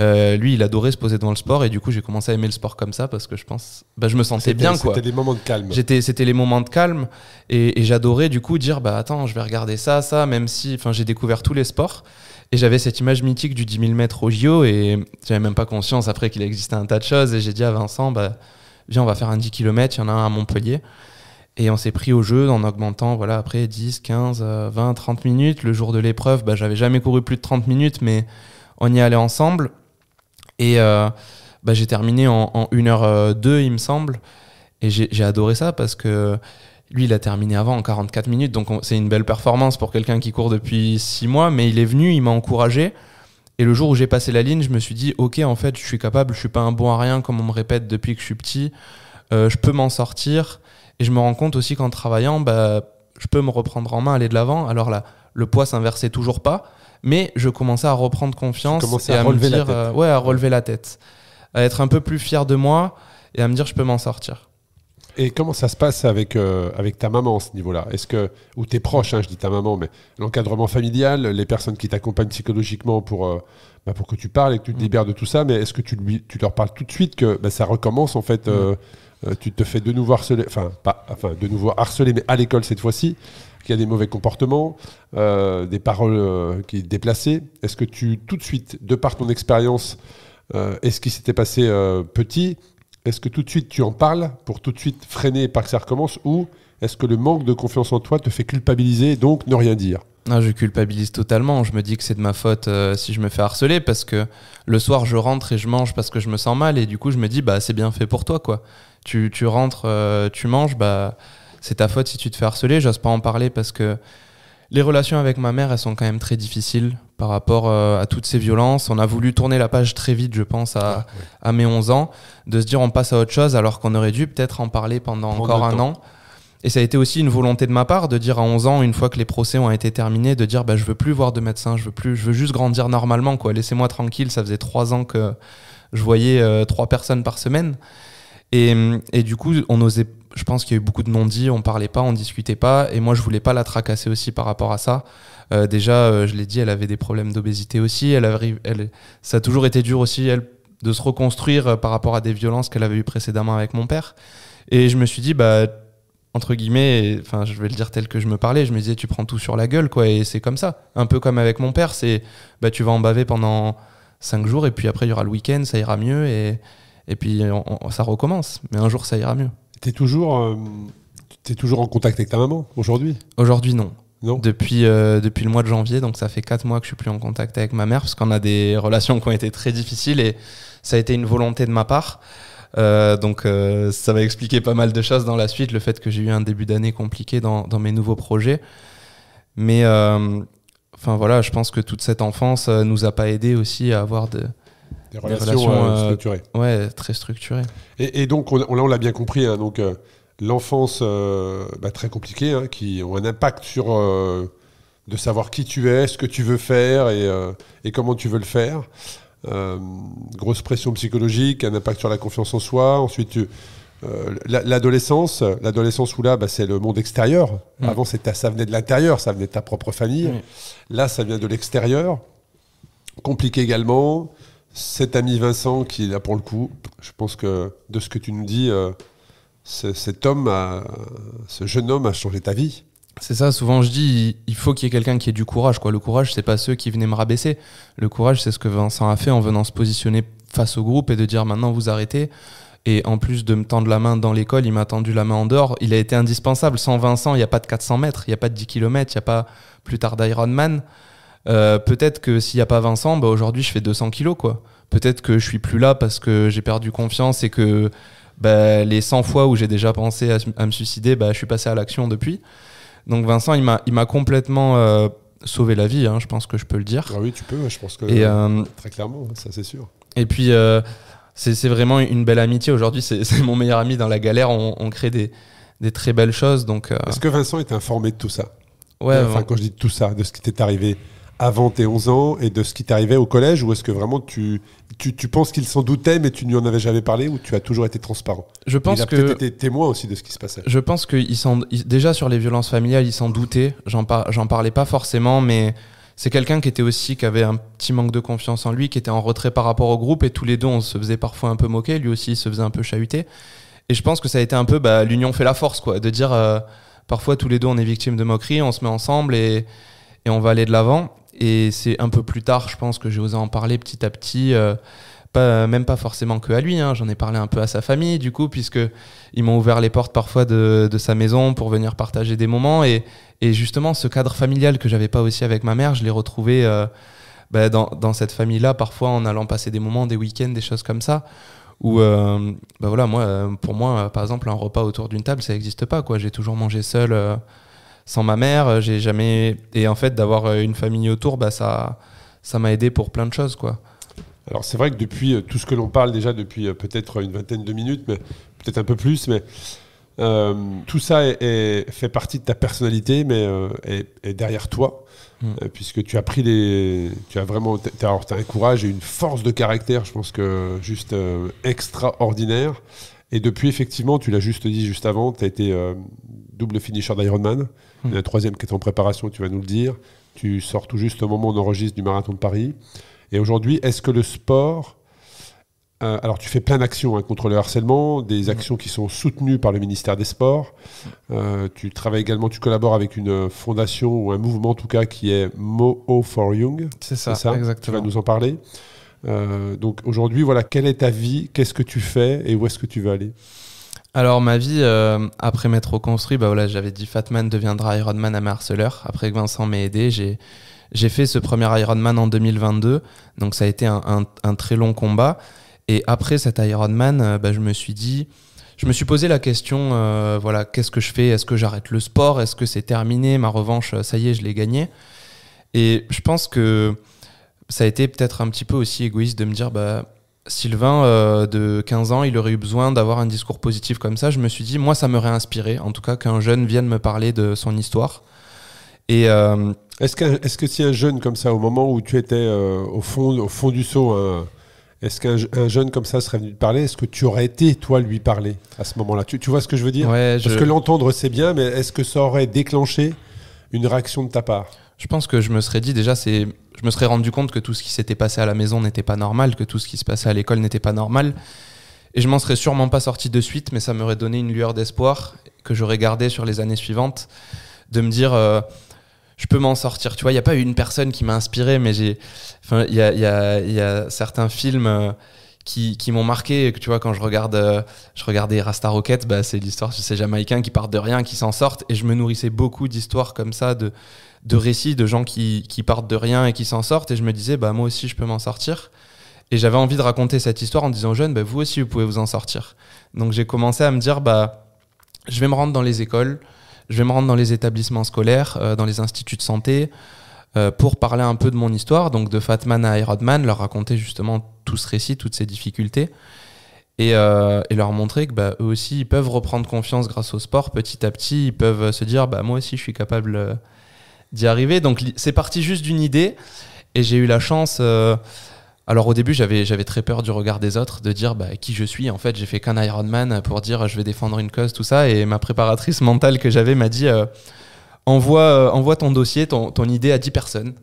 Euh, lui, il adorait se poser devant le sport et du coup, j'ai commencé à aimer le sport comme ça parce que je pense, bah, je me sentais bien quoi. C'était des moments de calme. J'étais, c'était les moments de calme et, j'adorais du coup dire bah attends, je vais regarder ça, ça, même si, enfin, j'ai découvert tous les sports et j'avais cette image mythique du 10 000 mètres au JO et j'avais même pas conscience après qu'il existait un tas de choses et j'ai dit à Vincent bah viens, on va faire un 10 km, il y en a un à Montpellier. Et on s'est pris au jeu en augmentant, voilà, après 10, 15, 20, 30 minutes. Le jour de l'épreuve, bah, j'avais jamais couru plus de 30 minutes, mais on y allait ensemble. Et euh, bah, j'ai terminé en, 1h02, euh, il me semble. Et j'ai adoré ça parce que lui, il a terminé avant en 44 minutes. Donc, c'est une belle performance pour quelqu'un qui court depuis 6 mois. Mais il est venu, il m'a encouragé. Et le jour où j'ai passé la ligne, je me suis dit, OK, en fait, je suis capable, je suis pas un bon à rien comme on me répète depuis que je suis petit. Euh, je peux m'en sortir. Et je me rends compte aussi qu'en travaillant, bah, je peux me reprendre en main, aller de l'avant. Alors là, le poids s'inversait toujours pas, mais je commençais à reprendre confiance à, euh, ouais, à relever la tête, à être un peu plus fier de moi et à me dire je peux m'en sortir. Et comment ça se passe avec, euh, avec ta maman à ce niveau-là Est-ce que, ou tes proches, hein, je dis ta maman, mais l'encadrement familial, les personnes qui t'accompagnent psychologiquement pour, euh, bah pour que tu parles et que tu te mm. libères de tout ça, mais est-ce que tu, lui, tu leur parles tout de suite que bah, ça recommence en fait mm. Euh, tu te fais de nouveau harceler, enfin, pas, enfin, de nouveau harceler, mais à l'école cette fois-ci, qu'il y a des mauvais comportements, euh, des paroles euh, qui sont déplacées. Est-ce que tu, tout de suite, de par ton expérience est ce qui s'était passé petit, est-ce que tout de suite tu en parles pour tout de suite freiner et pas que ça recommence Ou est-ce que le manque de confiance en toi te fait culpabiliser donc ne rien dire je culpabilise totalement. Je me dis que c'est de ma faute euh, si je me fais harceler parce que le soir je rentre et je mange parce que je me sens mal et du coup je me dis bah c'est bien fait pour toi quoi. Tu, rentres, euh, tu manges, bah c'est ta faute si tu te fais harceler. J'ose pas en parler parce que les relations avec ma mère elles sont quand même très difficiles par rapport euh, à toutes ces violences. On a voulu tourner la page très vite, je pense, à, ah, mes 11 ans, de se dire on passe à autre chose alors qu'on aurait dû peut-être en parler pendant encore un an et ça a été aussi une volonté de ma part de dire à 11 ans, une fois que les procès ont été terminés, de dire bah, je veux plus voir de médecin, je veux plus, je veux juste grandir normalement, quoi. Laissez-moi tranquille. Ça faisait trois ans que je voyais euh, trois personnes par semaine. Et, et du coup, on osait. Je pense qu'il y a eu beaucoup de non-dits, on parlait pas, on discutait pas. Et moi, je voulais pas la tracasser aussi par rapport à ça. Euh, déjà, euh, je l'ai dit, elle avait des problèmes d'obésité aussi. Elle, elle, ça a toujours été dur aussi, elle, de se reconstruire par rapport à des violences qu'elle avait eues précédemment avec mon père. Et je me suis dit, bah entre guillemets, enfin je vais le dire tel que je me parlais, je me disais tu prends tout sur la gueule quoi et c'est comme ça. Un peu comme avec mon père, c'est bah tu vas en baver pendant 5 jours et puis après il y aura le week-end, ça ira mieux et, puis ça recommence. Mais un jour ça ira mieux. T'es toujours, euh, es toujours en contact avec ta maman aujourd'hui Aujourd'hui non. Non. Depuis, euh, depuis le mois de janvier, donc ça fait 4 mois que je suis plus en contact avec ma mère parce qu'on a des relations qui ont été très difficiles et ça a été une volonté de ma part. Euh, donc euh, ça va expliquer pas mal de choses dans la suite, le fait que j'ai eu un début d'année compliqué dans, mes nouveaux projets. Mais euh, enfin voilà, je pense que toute cette enfance nous a pas aidé aussi à avoir de, des relations, structurées. très structurées. Et, donc on, là on l'a bien compris, hein, donc l'enfance bah, très compliquée, hein, qui ont un impact sur de savoir qui tu es, ce que tu veux faire et, et comment tu veux le faire. Euh, grosse pression psychologique, un impact sur la confiance en soi. Ensuite, euh, l'adolescence, l'adolescence où là, bah, c'est le monde extérieur. Mm. Avant, Avant, ça venait de l'intérieur, ça venait de ta propre famille. Là, ça vient de l'extérieur. Compliqué également. Cet ami Vincent qui là pour le coup, je pense que de ce que tu nous dis, euh, cet homme, ce jeune homme a changé ta vie. C'est ça, souvent je dis, il faut qu'il y ait quelqu'un qui ait du courage. Le courage, c'est pas ceux qui venaient me rabaisser. Le courage, c'est ce que Vincent a fait en venant se positionner face au groupe et de dire maintenant vous arrêtez. Et en plus de me tendre la main dans l'école, il m'a tendu la main en dehors. Il a été indispensable. Sans Vincent, il n'y a pas de 400 mètres, il n'y a pas de 10 km, il n'y a pas plus tard d'Ironman. Euh, Peut-être que s'il n'y a pas Vincent, bah, aujourd'hui je fais 200 kilos. Peut-être que je suis plus là parce que j'ai perdu confiance et que bah, les 100 fois où j'ai déjà pensé à, me suicider, bah, je suis passé à l'action depuis. Donc Vincent, il m'a, il m'a complètement euh, sauvé la vie, hein, je pense que je peux le dire. Ah oui, tu peux, je pense que et, euh, très clairement, ça c'est sûr. Et puis, euh, c'est vraiment une belle amitié. Aujourd'hui, c'est mon meilleur ami dans la galère. On, crée des, très belles choses. Donc, Est-ce que Vincent est informé de tout ça Ouais. Enfin, quand je dis tout ça, de ce qui t'est arrivé, avant tes 11 ans et de ce qui t'arrivait au collège ou est-ce que vraiment tu, tu, tu penses qu'il s'en doutait mais tu n'y en avais jamais parlé ou tu as toujours été transparent Je pense il a que peut-être été témoin aussi de ce qui se passait. Je pense que s'en déjà sur les violences familiales, il s'en doutait, j'en par, parlais pas forcément mais c'est quelqu'un qui était aussi qui avait un petit manque de confiance en lui, qui était en retrait par rapport au groupe et tous les deux on se faisait parfois un peu moquer, lui aussi il se faisait un peu chahuter et je pense que ça a été un peu bah, l'union fait la force quoi, de dire euh, parfois tous les deux on est victime de moqueries, on se met ensemble et, et on va aller de l'avant et c'est un peu plus tard, je pense, que j'ai osé en parler petit à petit. Euh, pas, même pas forcément que à lui, hein. j'en ai parlé un peu à sa famille, du coup, puisque ils m'ont ouvert les portes parfois de, sa maison pour venir partager des moments. Et, justement, ce cadre familial que j'avais pas aussi avec ma mère, je l'ai retrouvé euh, bah, dans, cette famille-là, parfois en allant passer des moments, des week-ends, des choses comme ça. Où, euh, bah, voilà, moi, pour moi, par exemple, un repas autour d'une table, ça n'existe pas, J'ai toujours mangé seul sans ma mère, euh, j'ai jamais. Et en fait, d'avoir euh, une famille autour, bah, ça ça m'a aidé pour plein de choses, quoi. Alors c'est vrai que depuis euh, tout ce que l'on parle déjà depuis peut-être une vingtaine de minutes, mais peut-être un peu plus, mais tout ça est, fait partie de ta personnalité, mais est, derrière toi, hmm. puisque tu as pris les, tu as vraiment, tu as un courage et une force de caractère, je pense que juste extraordinaire. Et depuis, effectivement, tu l'as juste dit juste avant, tu as été euh, double finisher d'Ironman. a hmm. La troisième qui est en préparation, tu vas nous le dire. Tu sors tout juste au moment où on enregistre du marathon de Paris. Et aujourd'hui, est-ce que le sport. Euh, alors, tu fais plein d'actions hein, contre le harcèlement, des hmm. actions qui sont soutenues par le ministère des Sports. Euh, tu travailles également, tu collabores avec une fondation ou un mouvement en tout cas qui est Moho for Young. C'est ça, ça exactement. Tu vas nous en parler. Euh, donc aujourd'hui, voilà, quelle est ta vie Qu'est-ce que tu fais et où est-ce que tu veux aller alors ma vie euh, après m'être reconstruit, bah voilà, j'avais dit Fatman deviendra Ironman à Marceleur. Après que Vincent m'ait aidé, j'ai fait ce premier Ironman en 2022, donc ça a été un, très long combat. Et après cet Ironman, euh, bah, je me suis dit, je me suis posé la question, voilà, qu'est-ce que je fais Est-ce que j'arrête le sport Est-ce que c'est terminé Ma revanche, ça y est, je l'ai gagnée. Et je pense que ça a été peut-être un petit peu aussi égoïste de me dire, bah, Sylvain, euh, de 15 ans, il aurait eu besoin d'avoir un discours positif comme ça. Je me suis dit, moi, ça m'aurait inspiré, en tout cas, qu'un jeune vienne me parler de son histoire. Et. Euh, est-ce que, est que si un jeune comme ça, au moment où tu étais euh, au, fond, au fond du saut, hein, est-ce qu'un jeune comme ça serait venu te parler Est-ce que tu aurais été, toi, lui parler à ce moment-là tu, vois ce que je veux dire Parce que l'entendre, c'est bien, mais est-ce que ça aurait déclenché une réaction de ta part Je pense que je me serais dit, déjà, c'est je me serais rendu compte que tout ce qui s'était passé à la maison n'était pas normal, que tout ce qui se passait à l'école n'était pas normal. Et je m'en serais sûrement pas sorti de suite, mais ça m'aurait donné une lueur d'espoir que j'aurais gardé sur les années suivantes, de me dire, euh, je peux m'en sortir. Tu vois, il n'y a pas eu une personne qui m'a inspiré, mais j'ai, il y a, certains films. Euh, qui, m'ont marqué. Tu vois, quand je regarde, euh, je regardais Rasta Rocket, bah, c'est l'histoire de ces Jamaïcains qui partent de rien, qui s'en sortent. Et je me nourrissais beaucoup d'histoires comme ça, de, de récits de gens qui, partent de rien et qui s'en sortent. Et je me disais, bah, moi aussi, je peux m'en sortir. Et j'avais envie de raconter cette histoire en disant aux jeunes, bah, vous aussi, vous pouvez vous en sortir. Donc j'ai commencé à me dire, bah, je vais me rendre dans les écoles, je vais me rendre dans les établissements scolaires, euh, dans les instituts de santé, euh, pour parler un peu de mon histoire, donc de Fatman à Ironman, leur raconter justement tout ce récit, toutes ces difficultés. Et, euh, et, leur montrer que bah, eux aussi ils peuvent reprendre confiance grâce au sport petit à petit ils peuvent se dire bah moi aussi je suis capable d'y arriver. Donc c'est parti juste d'une idée et j'ai eu la chance. Euh, alors au début, j'avais j'avais très peur du regard des autres, de dire bah, qui je suis. En fait, j'ai fait qu'un Ironman pour dire je vais défendre une cause, tout ça. Et ma préparatrice mentale que j'avais m'a dit euh, envoie euh, envoie ton dossier, ton, idée à 10 personnes.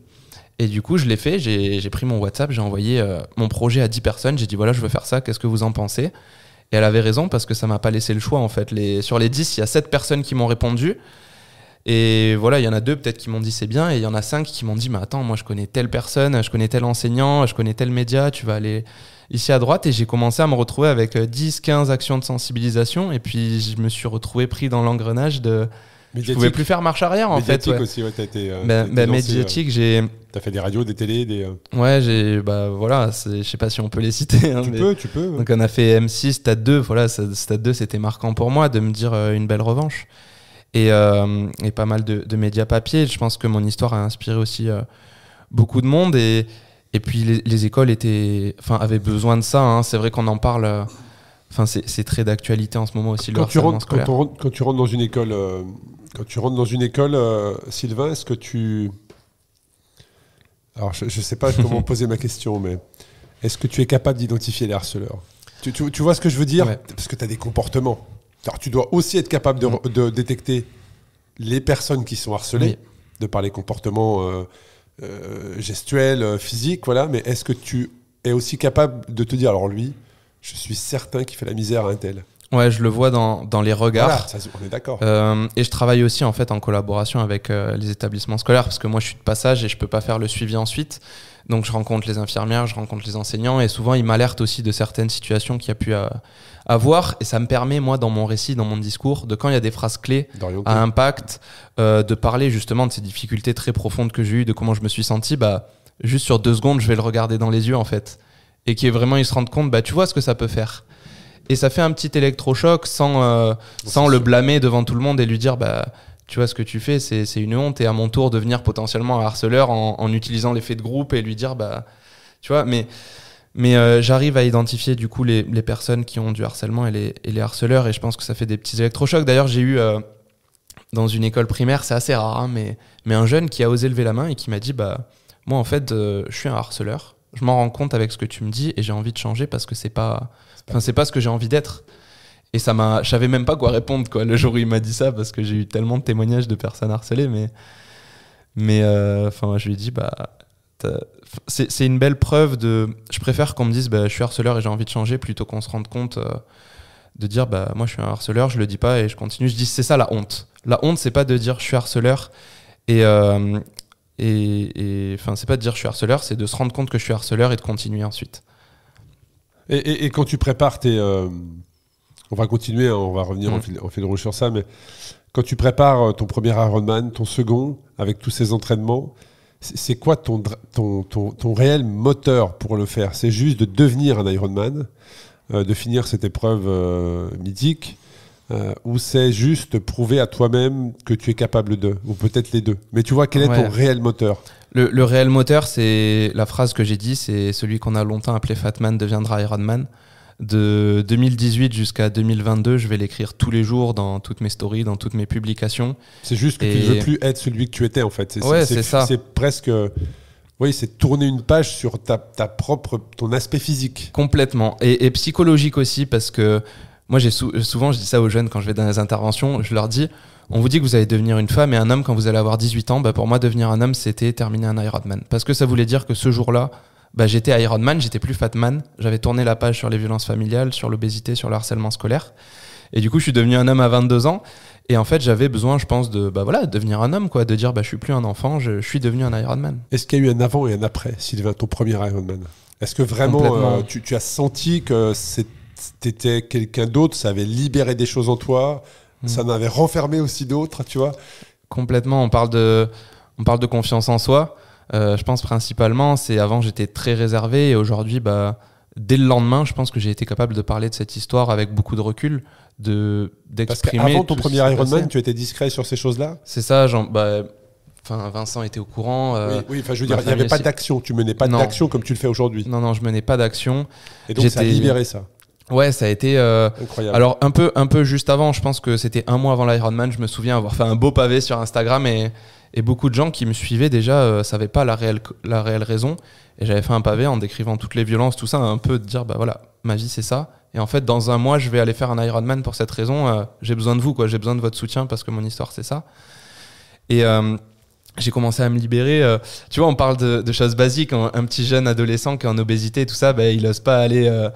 Et du coup, je l'ai fait. J'ai pris mon WhatsApp, j'ai envoyé mon projet à 10 personnes. J'ai dit voilà, je veux faire ça. Qu'est-ce que vous en pensez Et elle avait raison parce que ça m'a pas laissé le choix en fait. Les, sur les 10, il y a 7 personnes qui m'ont répondu. Et voilà, il y en a deux peut-être qui m'ont dit c'est bien, et il y en a cinq qui m'ont dit mais attends, moi je connais telle personne, je connais tel enseignant, je connais tel média, tu vas aller ici à droite. Et j'ai commencé à me retrouver avec 10, euh, 15 actions de sensibilisation, et puis je me suis retrouvé pris dans l'engrenage de. Médiatique. Je pouvais plus faire marche arrière en fait. Médiatique aussi, ouais, t'as été. Euh, bah, bah, médiatique, euh, j'ai. T'as fait des radios, des télés, des. Ouais, j'ai. Bah voilà, je sais pas si on peut les citer. Hein, tu peux, tu peux. Donc on a fait M6, Stade 2, voilà, Stade 2 c'était marquant pour moi de me dire une belle revanche. Euh, et, pas mal de, médias papier. Je pense que mon histoire a inspiré aussi euh, beaucoup de monde et, et puis les, écoles étaient, enfin, avaient besoin de ça. Hein. C'est vrai qu'on en parle. Euh, enfin, c'est très d'actualité en ce moment aussi. Quand, le tu rentres, quand, tu rentres dans une école, quand tu rentres dans une école, Sylvain, est-ce que tu alors, je ne sais pas comment poser ma question, mais est-ce que tu es capable d'identifier les harceleurs tu, tu, vois ce que je veux dire Parce que tu as des comportements. Alors, tu dois aussi être capable de, mm. détecter les personnes qui sont harcelées, de par les comportements euh, euh, gestuels, euh, physiques, voilà. Mais est-ce que tu es aussi capable de te dire, alors lui, je suis certain qu'il fait la misère à un tel Ouais, je le vois dans, les regards. on est d'accord. et je travaille aussi en fait en collaboration avec les établissements scolaires parce que moi je suis de passage et je peux pas faire le suivi ensuite. Donc je rencontre les infirmières, je rencontre les enseignants et souvent ils m'alertent aussi de certaines situations qui y a pu à voir. Et ça me permet, moi, dans mon récit, dans mon discours, de quand il y a des phrases clés à impact, euh, de parler justement de ces difficultés très profondes que j'ai eues, de comment je me suis senti, bah, juste sur deux secondes, je vais le regarder dans les yeux, en fait. Et qui est vraiment, il se rendent compte, bah, tu vois ce que ça peut faire. Et ça fait un petit électrochoc sans, euh, sans le blâmer devant tout le monde et lui dire, bah, tu vois ce que tu fais, c'est une honte. Et à mon tour, devenir potentiellement un harceleur en, en utilisant l'effet de groupe et lui dire, bah, tu vois, mais mais euh, j'arrive à identifier du coup les, personnes qui ont du harcèlement et les, harceleurs, et je pense que ça fait des petits électrochocs. D'ailleurs, j'ai eu euh, dans une école primaire, c'est assez rare, hein, mais, un jeune qui a osé lever la main et qui m'a dit bah, Moi, en fait, euh, je suis un harceleur, je m'en rends compte avec ce que tu me dis et j'ai envie de changer parce que c'est pas, c'est pas ce que j'ai envie d'être. Et ça m'a, je savais même pas quoi répondre quoi, le jour où il m'a dit ça parce que j'ai eu tellement de témoignages de personnes harcelées, mais, mais enfin, je lui ai dit bah, euh, c'est une belle preuve de. Je préfère qu'on me dise bah, je suis harceleur et j'ai envie de changer plutôt qu'on se rende compte euh, de dire bah, moi je suis un harceleur, je le dis pas et je continue. Je dis c'est ça la honte. La honte, c'est pas de dire je suis harceleur et. Euh, et, enfin, c'est pas de dire je suis harceleur, c'est de se rendre compte que je suis harceleur et de continuer ensuite. Et, quand tu prépares tes. on va continuer, on va revenir on mm. fait fil, rouge sur ça, mais quand tu prépares ton premier Ironman, ton second, avec tous ces entraînements, c'est quoi ton, réel moteur pour le faire C'est juste de devenir un Iron Man euh, de finir cette épreuve euh, mythique, euh, ou c'est juste prouver à toi-même que tu es capable de, ou peut-être les deux. Mais tu vois, quel est ton réel moteur le, le, réel moteur, c'est la phrase que j'ai dit, c'est celui qu'on a longtemps appelé Fatman deviendra Ironman de 2018 jusqu'à 2022, je vais l'écrire tous les jours dans toutes mes stories, dans toutes mes publications. C'est juste que tu ne veux plus être celui que tu étais en fait. Ouais, c'est ça. C'est presque. Oui, c'est tourner une page sur ta, propre, ton aspect physique. Complètement. Et, psychologique aussi, parce que moi, j'ai souvent, je dis ça aux jeunes quand je vais dans les interventions, je leur dis on vous dit que vous allez devenir une femme et un homme quand vous allez avoir 18 ans. Bah pour moi, devenir un homme, c'était terminer un Ironman. Parce que ça voulait dire que ce jour-là, bah, j'étais Iron Man, j'étais plus Fat Man. J'avais tourné la page sur les violences familiales, sur l'obésité, sur le harcèlement scolaire. Et du coup, je suis devenu un homme à 22 ans. Et en fait, j'avais besoin, je pense, de bah voilà, devenir un homme, quoi, de dire bah je suis plus un enfant, je, suis devenu un Iron Man. Est-ce qu'il y a eu un avant et un après, Sylvain, ton premier Iron Man Est-ce que vraiment euh, tu, as senti que c'était quelqu'un d'autre, ça avait libéré des choses en toi, hmm. ça en avait renfermé aussi d'autres, tu vois Complètement. On parle de on parle de confiance en soi. Euh, je pense principalement, c'est avant j'étais très réservé et aujourd'hui, bah, dès le lendemain, je pense que j'ai été capable de parler de cette histoire avec beaucoup de recul, de d'exprimer. Parce qu'avant ton premier Ironman, tu étais discret sur ces choses-là. C'est ça, bah, Enfin, Vincent était au courant. Euh, oui, enfin, je veux bah, dire, il n'y avait pas d'action. Tu menais pas d'action comme tu le fais aujourd'hui. Non, non, je menais pas d'action. Et donc, ça a libéré ça. Ouais, ça a été euh, incroyable. Alors un peu, un peu juste avant. Je pense que c'était un mois avant l'Ironman. Je me souviens avoir fait un beau pavé sur Instagram et et beaucoup de gens qui me suivaient déjà euh, savaient pas la réelle, la réelle raison. Et j'avais fait un pavé en décrivant toutes les violences, tout ça, un peu de dire, bah voilà, ma vie c'est ça. Et en fait, dans un mois, je vais aller faire un Ironman pour cette raison. Euh, j'ai besoin de vous, quoi. J'ai besoin de votre soutien parce que mon histoire c'est ça. Et, euh, j'ai commencé à me libérer. Euh, tu vois, on parle de, choses basiques. Un, petit jeune adolescent qui est en obésité et tout ça, ben, il n'ose pas aller euh,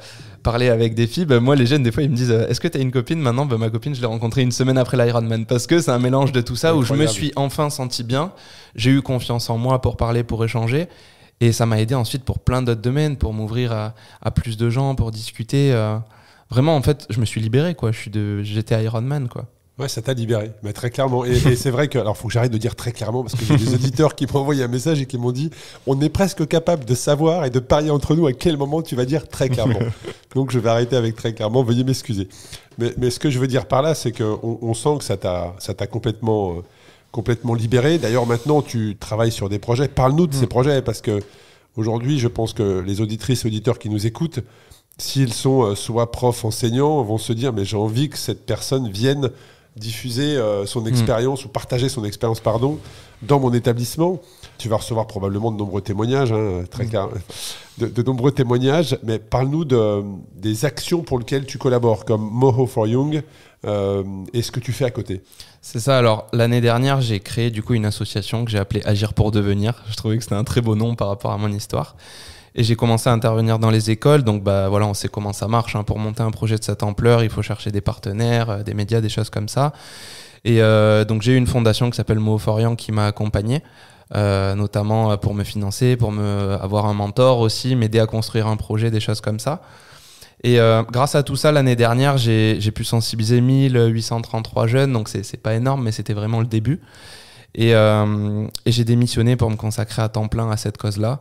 parler avec des filles. Ben, moi, les jeunes, des fois, ils me disent euh, Est-ce que tu as une copine maintenant ben, Ma copine, je l'ai rencontrée une semaine après l'Ironman. Parce que c'est un mélange de tout ça où je me suis enfin senti bien. J'ai eu confiance en moi pour parler, pour échanger. Et ça m'a aidé ensuite pour plein d'autres domaines, pour m'ouvrir à, plus de gens, pour discuter. vraiment, en fait, je me suis libéré. quoi. J'étais Ironman. quoi. Ouais, ça t'a libéré, mais très clairement. Et, c'est vrai que, alors, faut que j'arrête de dire très clairement parce que j'ai des auditeurs qui m'ont envoyé un message et qui m'ont dit, on est presque capable de savoir et de parier entre nous à quel moment tu vas dire très clairement. Donc, je vais arrêter avec très clairement. Veuillez m'excuser. Mais, ce que je veux dire par là, c'est qu'on on sent que ça t'a complètement, euh, complètement libéré. D'ailleurs, maintenant, tu travailles sur des projets. Parle-nous de ces mm. projets parce que aujourd'hui, je pense que les auditrices et auditeurs qui nous écoutent, s'ils sont euh, soit profs, enseignants, vont se dire, mais j'ai envie que cette personne vienne diffuser euh, son hmm. expérience ou partager son expérience, pardon, dans mon établissement. Tu vas recevoir probablement de nombreux témoignages, hein, très hmm. de, nombreux témoignages, mais parle-nous de, des actions pour lesquelles tu collabores, comme Moho for Young euh, et ce que tu fais à côté. C'est ça, alors l'année dernière, j'ai créé du coup une association que j'ai appelée Agir pour devenir. Je trouvais que c'était un très beau nom par rapport à mon histoire. Et j'ai commencé à intervenir dans les écoles. Donc, bah, voilà, on sait comment ça marche. Hein. Pour monter un projet de cette ampleur, il faut chercher des partenaires, euh, des médias, des choses comme ça. Et euh, donc, j'ai eu une fondation qui s'appelle Mooforian qui m'a accompagné. Euh, notamment pour me financer, pour me avoir un mentor aussi, m'aider à construire un projet, des choses comme ça. Et grâce à tout ça, l'année dernière, j'ai pu sensibiliser 1833 jeunes, donc c'est pas énorme, mais c'était vraiment le début. et j'ai démissionné pour me consacrer à temps plein à cette cause-là.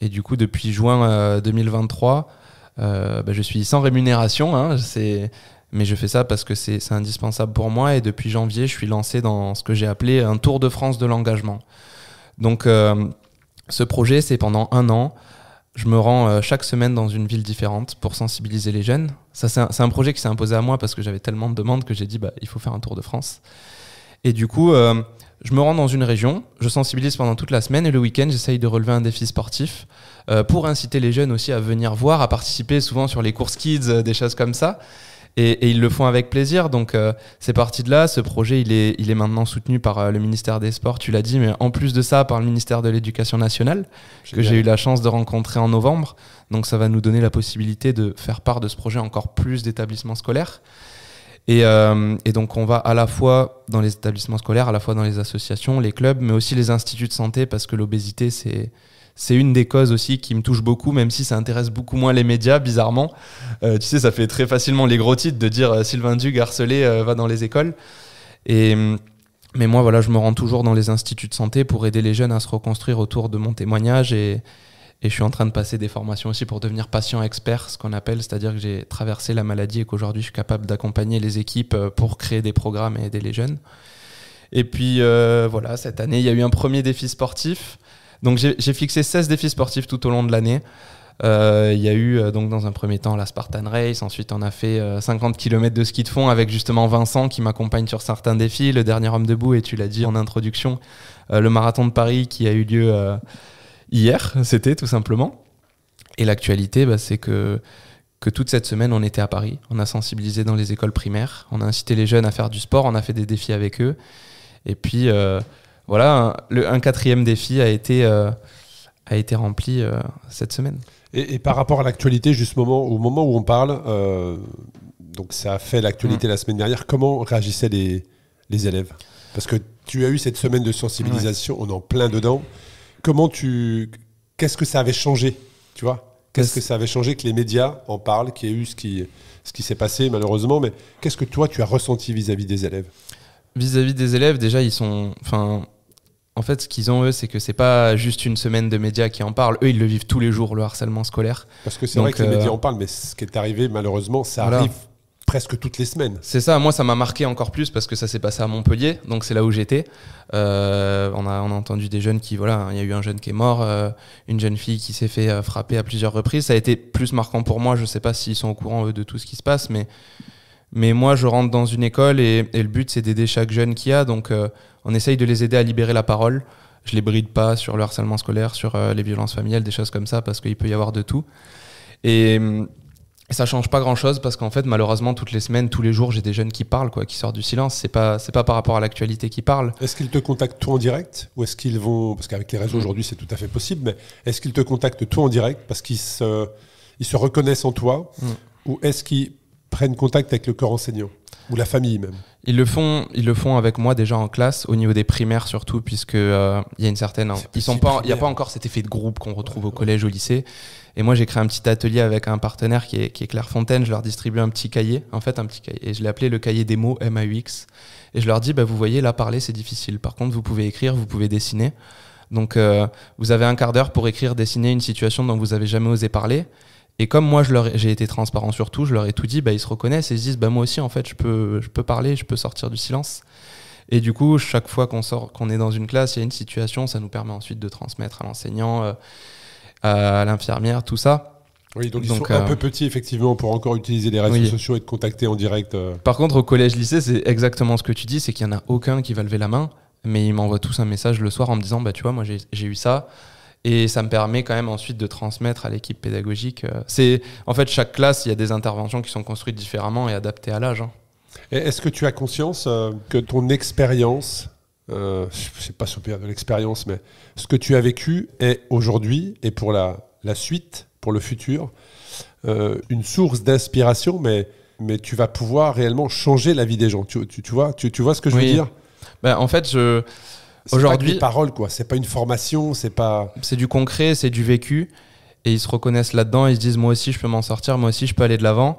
Et du coup, depuis juin 2023, euh, euh, bah, je suis sans rémunération. Hein, mais je fais ça parce que c'est indispensable pour moi. Et depuis janvier, je suis lancé dans ce que j'ai appelé un Tour de France de l'engagement. Donc, euh, ce projet, c'est pendant un an. Je me rends chaque semaine dans une ville différente pour sensibiliser les jeunes. Ça, c'est un, projet qui s'est imposé à moi parce que j'avais tellement de demandes que j'ai dit, bah, il faut faire un Tour de France. Et du coup, je me rends dans une région, je sensibilise pendant toute la semaine et le week-end, j'essaye de relever un défi sportif euh, pour inciter les jeunes aussi à venir voir, à participer souvent sur les courses kids, euh, des choses comme ça. Et, ils le font avec plaisir. Donc euh, c'est parti de là. Ce projet, il est, il est maintenant soutenu par le ministère des Sports, tu l'as dit, mais en plus de ça, par le ministère de l'Éducation nationale, que j'ai eu la chance de rencontrer en novembre. Donc ça va nous donner la possibilité de faire part de ce projet encore plus d'établissements scolaires. Euh, et, donc on va à la fois dans les établissements scolaires, à la fois dans les associations, les clubs, mais aussi les instituts de santé, parce que l'obésité, c'est... C'est une des causes aussi qui me touche beaucoup, même si ça intéresse beaucoup moins les médias, bizarrement. Euh, tu sais, ça fait très facilement les gros titres de dire euh, Sylvain Dug harcelé va dans les écoles. Et, mm, mais moi, voilà, je me rends toujours dans les instituts de santé pour aider les jeunes à se reconstruire autour de mon témoignage et, et je suis en train de passer des formations aussi pour devenir patient expert, ce qu'on appelle, c'est-à-dire que j'ai traversé la maladie et qu'aujourd'hui je suis capable d'accompagner les équipes euh, pour créer des programmes et aider les jeunes. Et puis euh, voilà, cette année, il y a eu un premier défi sportif. Donc j'ai fixé 16 défis sportifs tout au long de l'année. Euh, il y a eu donc dans un premier temps la Spartan Race, ensuite on a fait 50 km de ski de fond avec justement Vincent qui m'accompagne sur certains défis, le dernier homme debout et tu l'as dit en introduction, le marathon de Paris qui a eu lieu hier, c'était tout simplement. Et l'actualité, bah, c'est que, que toute cette semaine, on était à Paris. On a sensibilisé dans les écoles primaires. On a incité les jeunes à faire du sport. On a fait des défis avec eux. Et puis, euh, voilà, un, le, quatrième défi a été, euh, a été rempli euh, cette semaine. Et, par rapport à l'actualité, juste au moment où on parle, donc ça a fait l'actualité mm. la semaine dernière. Comment réagissaient les, élèves Parce que tu as eu cette semaine de sensibilisation, on est en plein dedans. Comment tu. Qu'est-ce que ça avait changé Tu vois Qu'est-ce que ça avait changé que les médias en parlent, qu'il y ait eu ce qui, ce qui s'est passé malheureusement, mais qu'est-ce que toi tu as ressenti vis-à-vis des élèves Vis-à-vis des élèves, déjà ils sont, enfin, en fait ce qu'ils ont eux, c'est que c'est pas juste une semaine de médias qui en parlent. Eux ils le vivent tous les jours le harcèlement scolaire. Parce que c'est vrai que les euh, médias en parlent, mais ce qui est arrivé malheureusement, ça arrive presque toutes les semaines. C'est ça, moi ça m'a marqué encore plus parce que ça s'est passé à Montpellier, donc c'est là où j'étais. Euh, on, a, entendu des jeunes qui, voilà, il y a eu un jeune qui est mort, euh, une jeune fille qui s'est fait euh, frapper à plusieurs reprises. Ça a été plus marquant pour moi, je ne sais pas s'ils sont au courant eux, de tout ce qui se passe, mais, mais moi je rentre dans une école et, le but c'est d'aider chaque jeune qui a, donc on essaye de les aider à libérer la parole. Je les bride pas sur le harcèlement scolaire, sur les violences familiales, des choses comme ça, parce qu'il peut y avoir de tout. Et ça change pas grand chose parce qu'en fait, malheureusement, toutes les semaines, tous les jours, j'ai des jeunes qui parlent, quoi, qui sortent du silence. C'est pas, c'est pas par rapport à l'actualité qu'ils parlent. Est-ce qu'ils te contactent tout en direct ou est-ce qu'ils vont, parce qu'avec les réseaux aujourd'hui, c'est tout à fait possible, mais est-ce qu'ils te contactent tout en direct parce qu'ils se, ils se reconnaissent en toi hmm. ou est-ce qu'ils prennent contact avec le corps enseignant ou la famille même ils le font, ils le font avec moi déjà en classe, au niveau des primaires surtout, puisque euh, il y a une certaine, ils sont pas, il n'y a pas encore cet effet de groupe qu'on retrouve au collège, au lycée. Et moi, j'ai créé un petit atelier avec un partenaire qui est, Claire Fontaine. Je leur distribue un petit cahier, en fait, un petit cahier. Et je l'ai appelé le cahier des mots M-A-U-X. Et je leur dis, bah, vous voyez, là, parler, c'est difficile. Par contre, vous pouvez écrire, vous pouvez dessiner. Donc, euh, vous avez un quart d'heure pour écrire, dessiner une situation dont vous avez jamais osé parler. Et comme moi, j'ai été transparent sur tout, je leur ai tout dit, bah, ils se reconnaissent et ils se disent, bah, moi aussi, en fait, je peux, je peux parler, je peux sortir du silence. Et du coup, chaque fois qu'on est dans une classe, il y a une situation, ça nous permet ensuite de transmettre à l'enseignant. Euh, à l'infirmière, tout ça. Oui, donc, ils sont un euh, peu petits effectivement pour encore utiliser les réseaux sociaux et te contacter en direct. Euh. Par contre, au collège-lycée, c'est exactement ce que tu dis, c'est qu'il n'y en a aucun qui va lever la main, mais ils m'envoient tous un message le soir en me disant, bah tu vois, moi j'ai eu ça, et ça me permet quand même ensuite de transmettre à l'équipe pédagogique. Euh, c'est en fait chaque classe, il y a des interventions qui sont construites différemment et adaptées à l'âge. Hein. Est-ce que tu as conscience que ton expérience euh, je pas super de l'expérience, mais ce que tu as vécu est aujourd'hui et pour la, la, suite, pour le futur, euh, une source d'inspiration, mais, mais tu vas pouvoir réellement changer la vie des gens. Tu, tu, vois, tu, tu, vois ce que je veux dire ben, En fait, je. Aujourd'hui, parole quoi. C'est pas une formation, c'est pas. C'est du concret, c'est du vécu, et ils se reconnaissent là-dedans. Ils se disent moi aussi je peux m'en sortir, moi aussi je peux aller de l'avant.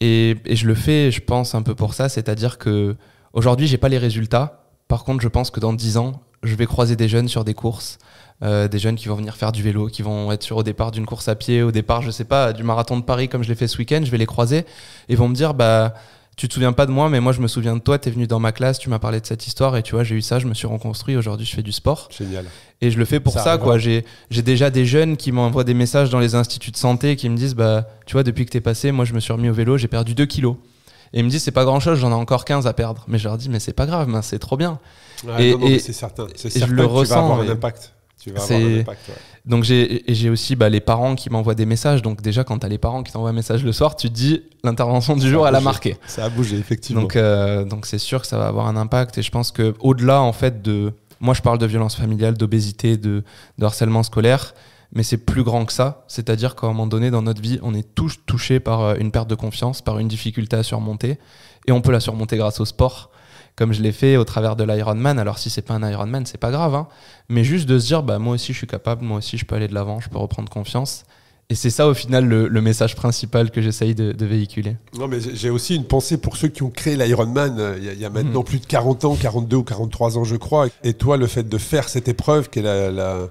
Et, et, je le fais, je pense un peu pour ça, c'est-à-dire que aujourd'hui j'ai pas les résultats, par contre, je pense que dans 10 ans, je vais croiser des jeunes sur des courses, euh, des jeunes qui vont venir faire du vélo, qui vont être sur au départ d'une course à pied, au départ, je sais pas, du marathon de Paris comme je l'ai fait ce week-end, je vais les croiser et vont me dire, bah, tu te souviens pas de moi, mais moi je me souviens de toi, tu es venu dans ma classe, tu m'as parlé de cette histoire et tu vois, j'ai eu ça, je me suis reconstruit, aujourd'hui je fais du sport. Génial. Et je le fais pour ça, quoi. Hein. J'ai déjà des jeunes qui m'envoient des messages dans les instituts de santé qui me disent, bah, tu vois, depuis que t'es passé, moi je me suis remis au vélo, j'ai perdu 2 kilos. Et il me dit « c'est pas grand chose, j'en ai encore 15 à perdre. Mais je leur dis, mais c'est pas grave, c'est trop bien. et, c'est c'est je le ressens, vas avoir un impact. Tu Donc j'ai aussi bah, les parents qui m'envoient des messages. Donc déjà, quand tu as les parents qui t'envoient un message le soir, tu te dis l'intervention du jour, elle a marqué. Ça a bougé, effectivement. Euh, donc c'est sûr que ça va avoir un impact. Et je pense que au delà en fait de... Moi, je parle de violence familiale, d'obésité, de, de harcèlement scolaire mais c'est plus grand que ça. C'est-à-dire qu'à un moment donné, dans notre vie, on est tous touchés par euh, une perte de confiance, par une difficulté à surmonter, et on peut la surmonter grâce au sport, comme je l'ai fait au travers de l'Ironman. Alors si c'est pas un Ironman, c'est pas grave, hein. mais juste de se dire, bah moi aussi je suis capable, moi aussi je peux aller de l'avant, je peux reprendre confiance. Et c'est ça au final le, message principal que j'essaye de, véhiculer. Non, mais j'ai aussi une pensée pour ceux qui ont créé l'Ironman euh, il y, a maintenant mhm. plus de 40 ans, 42 ou 43 ans je crois. Et toi, le fait de faire cette épreuve qui est la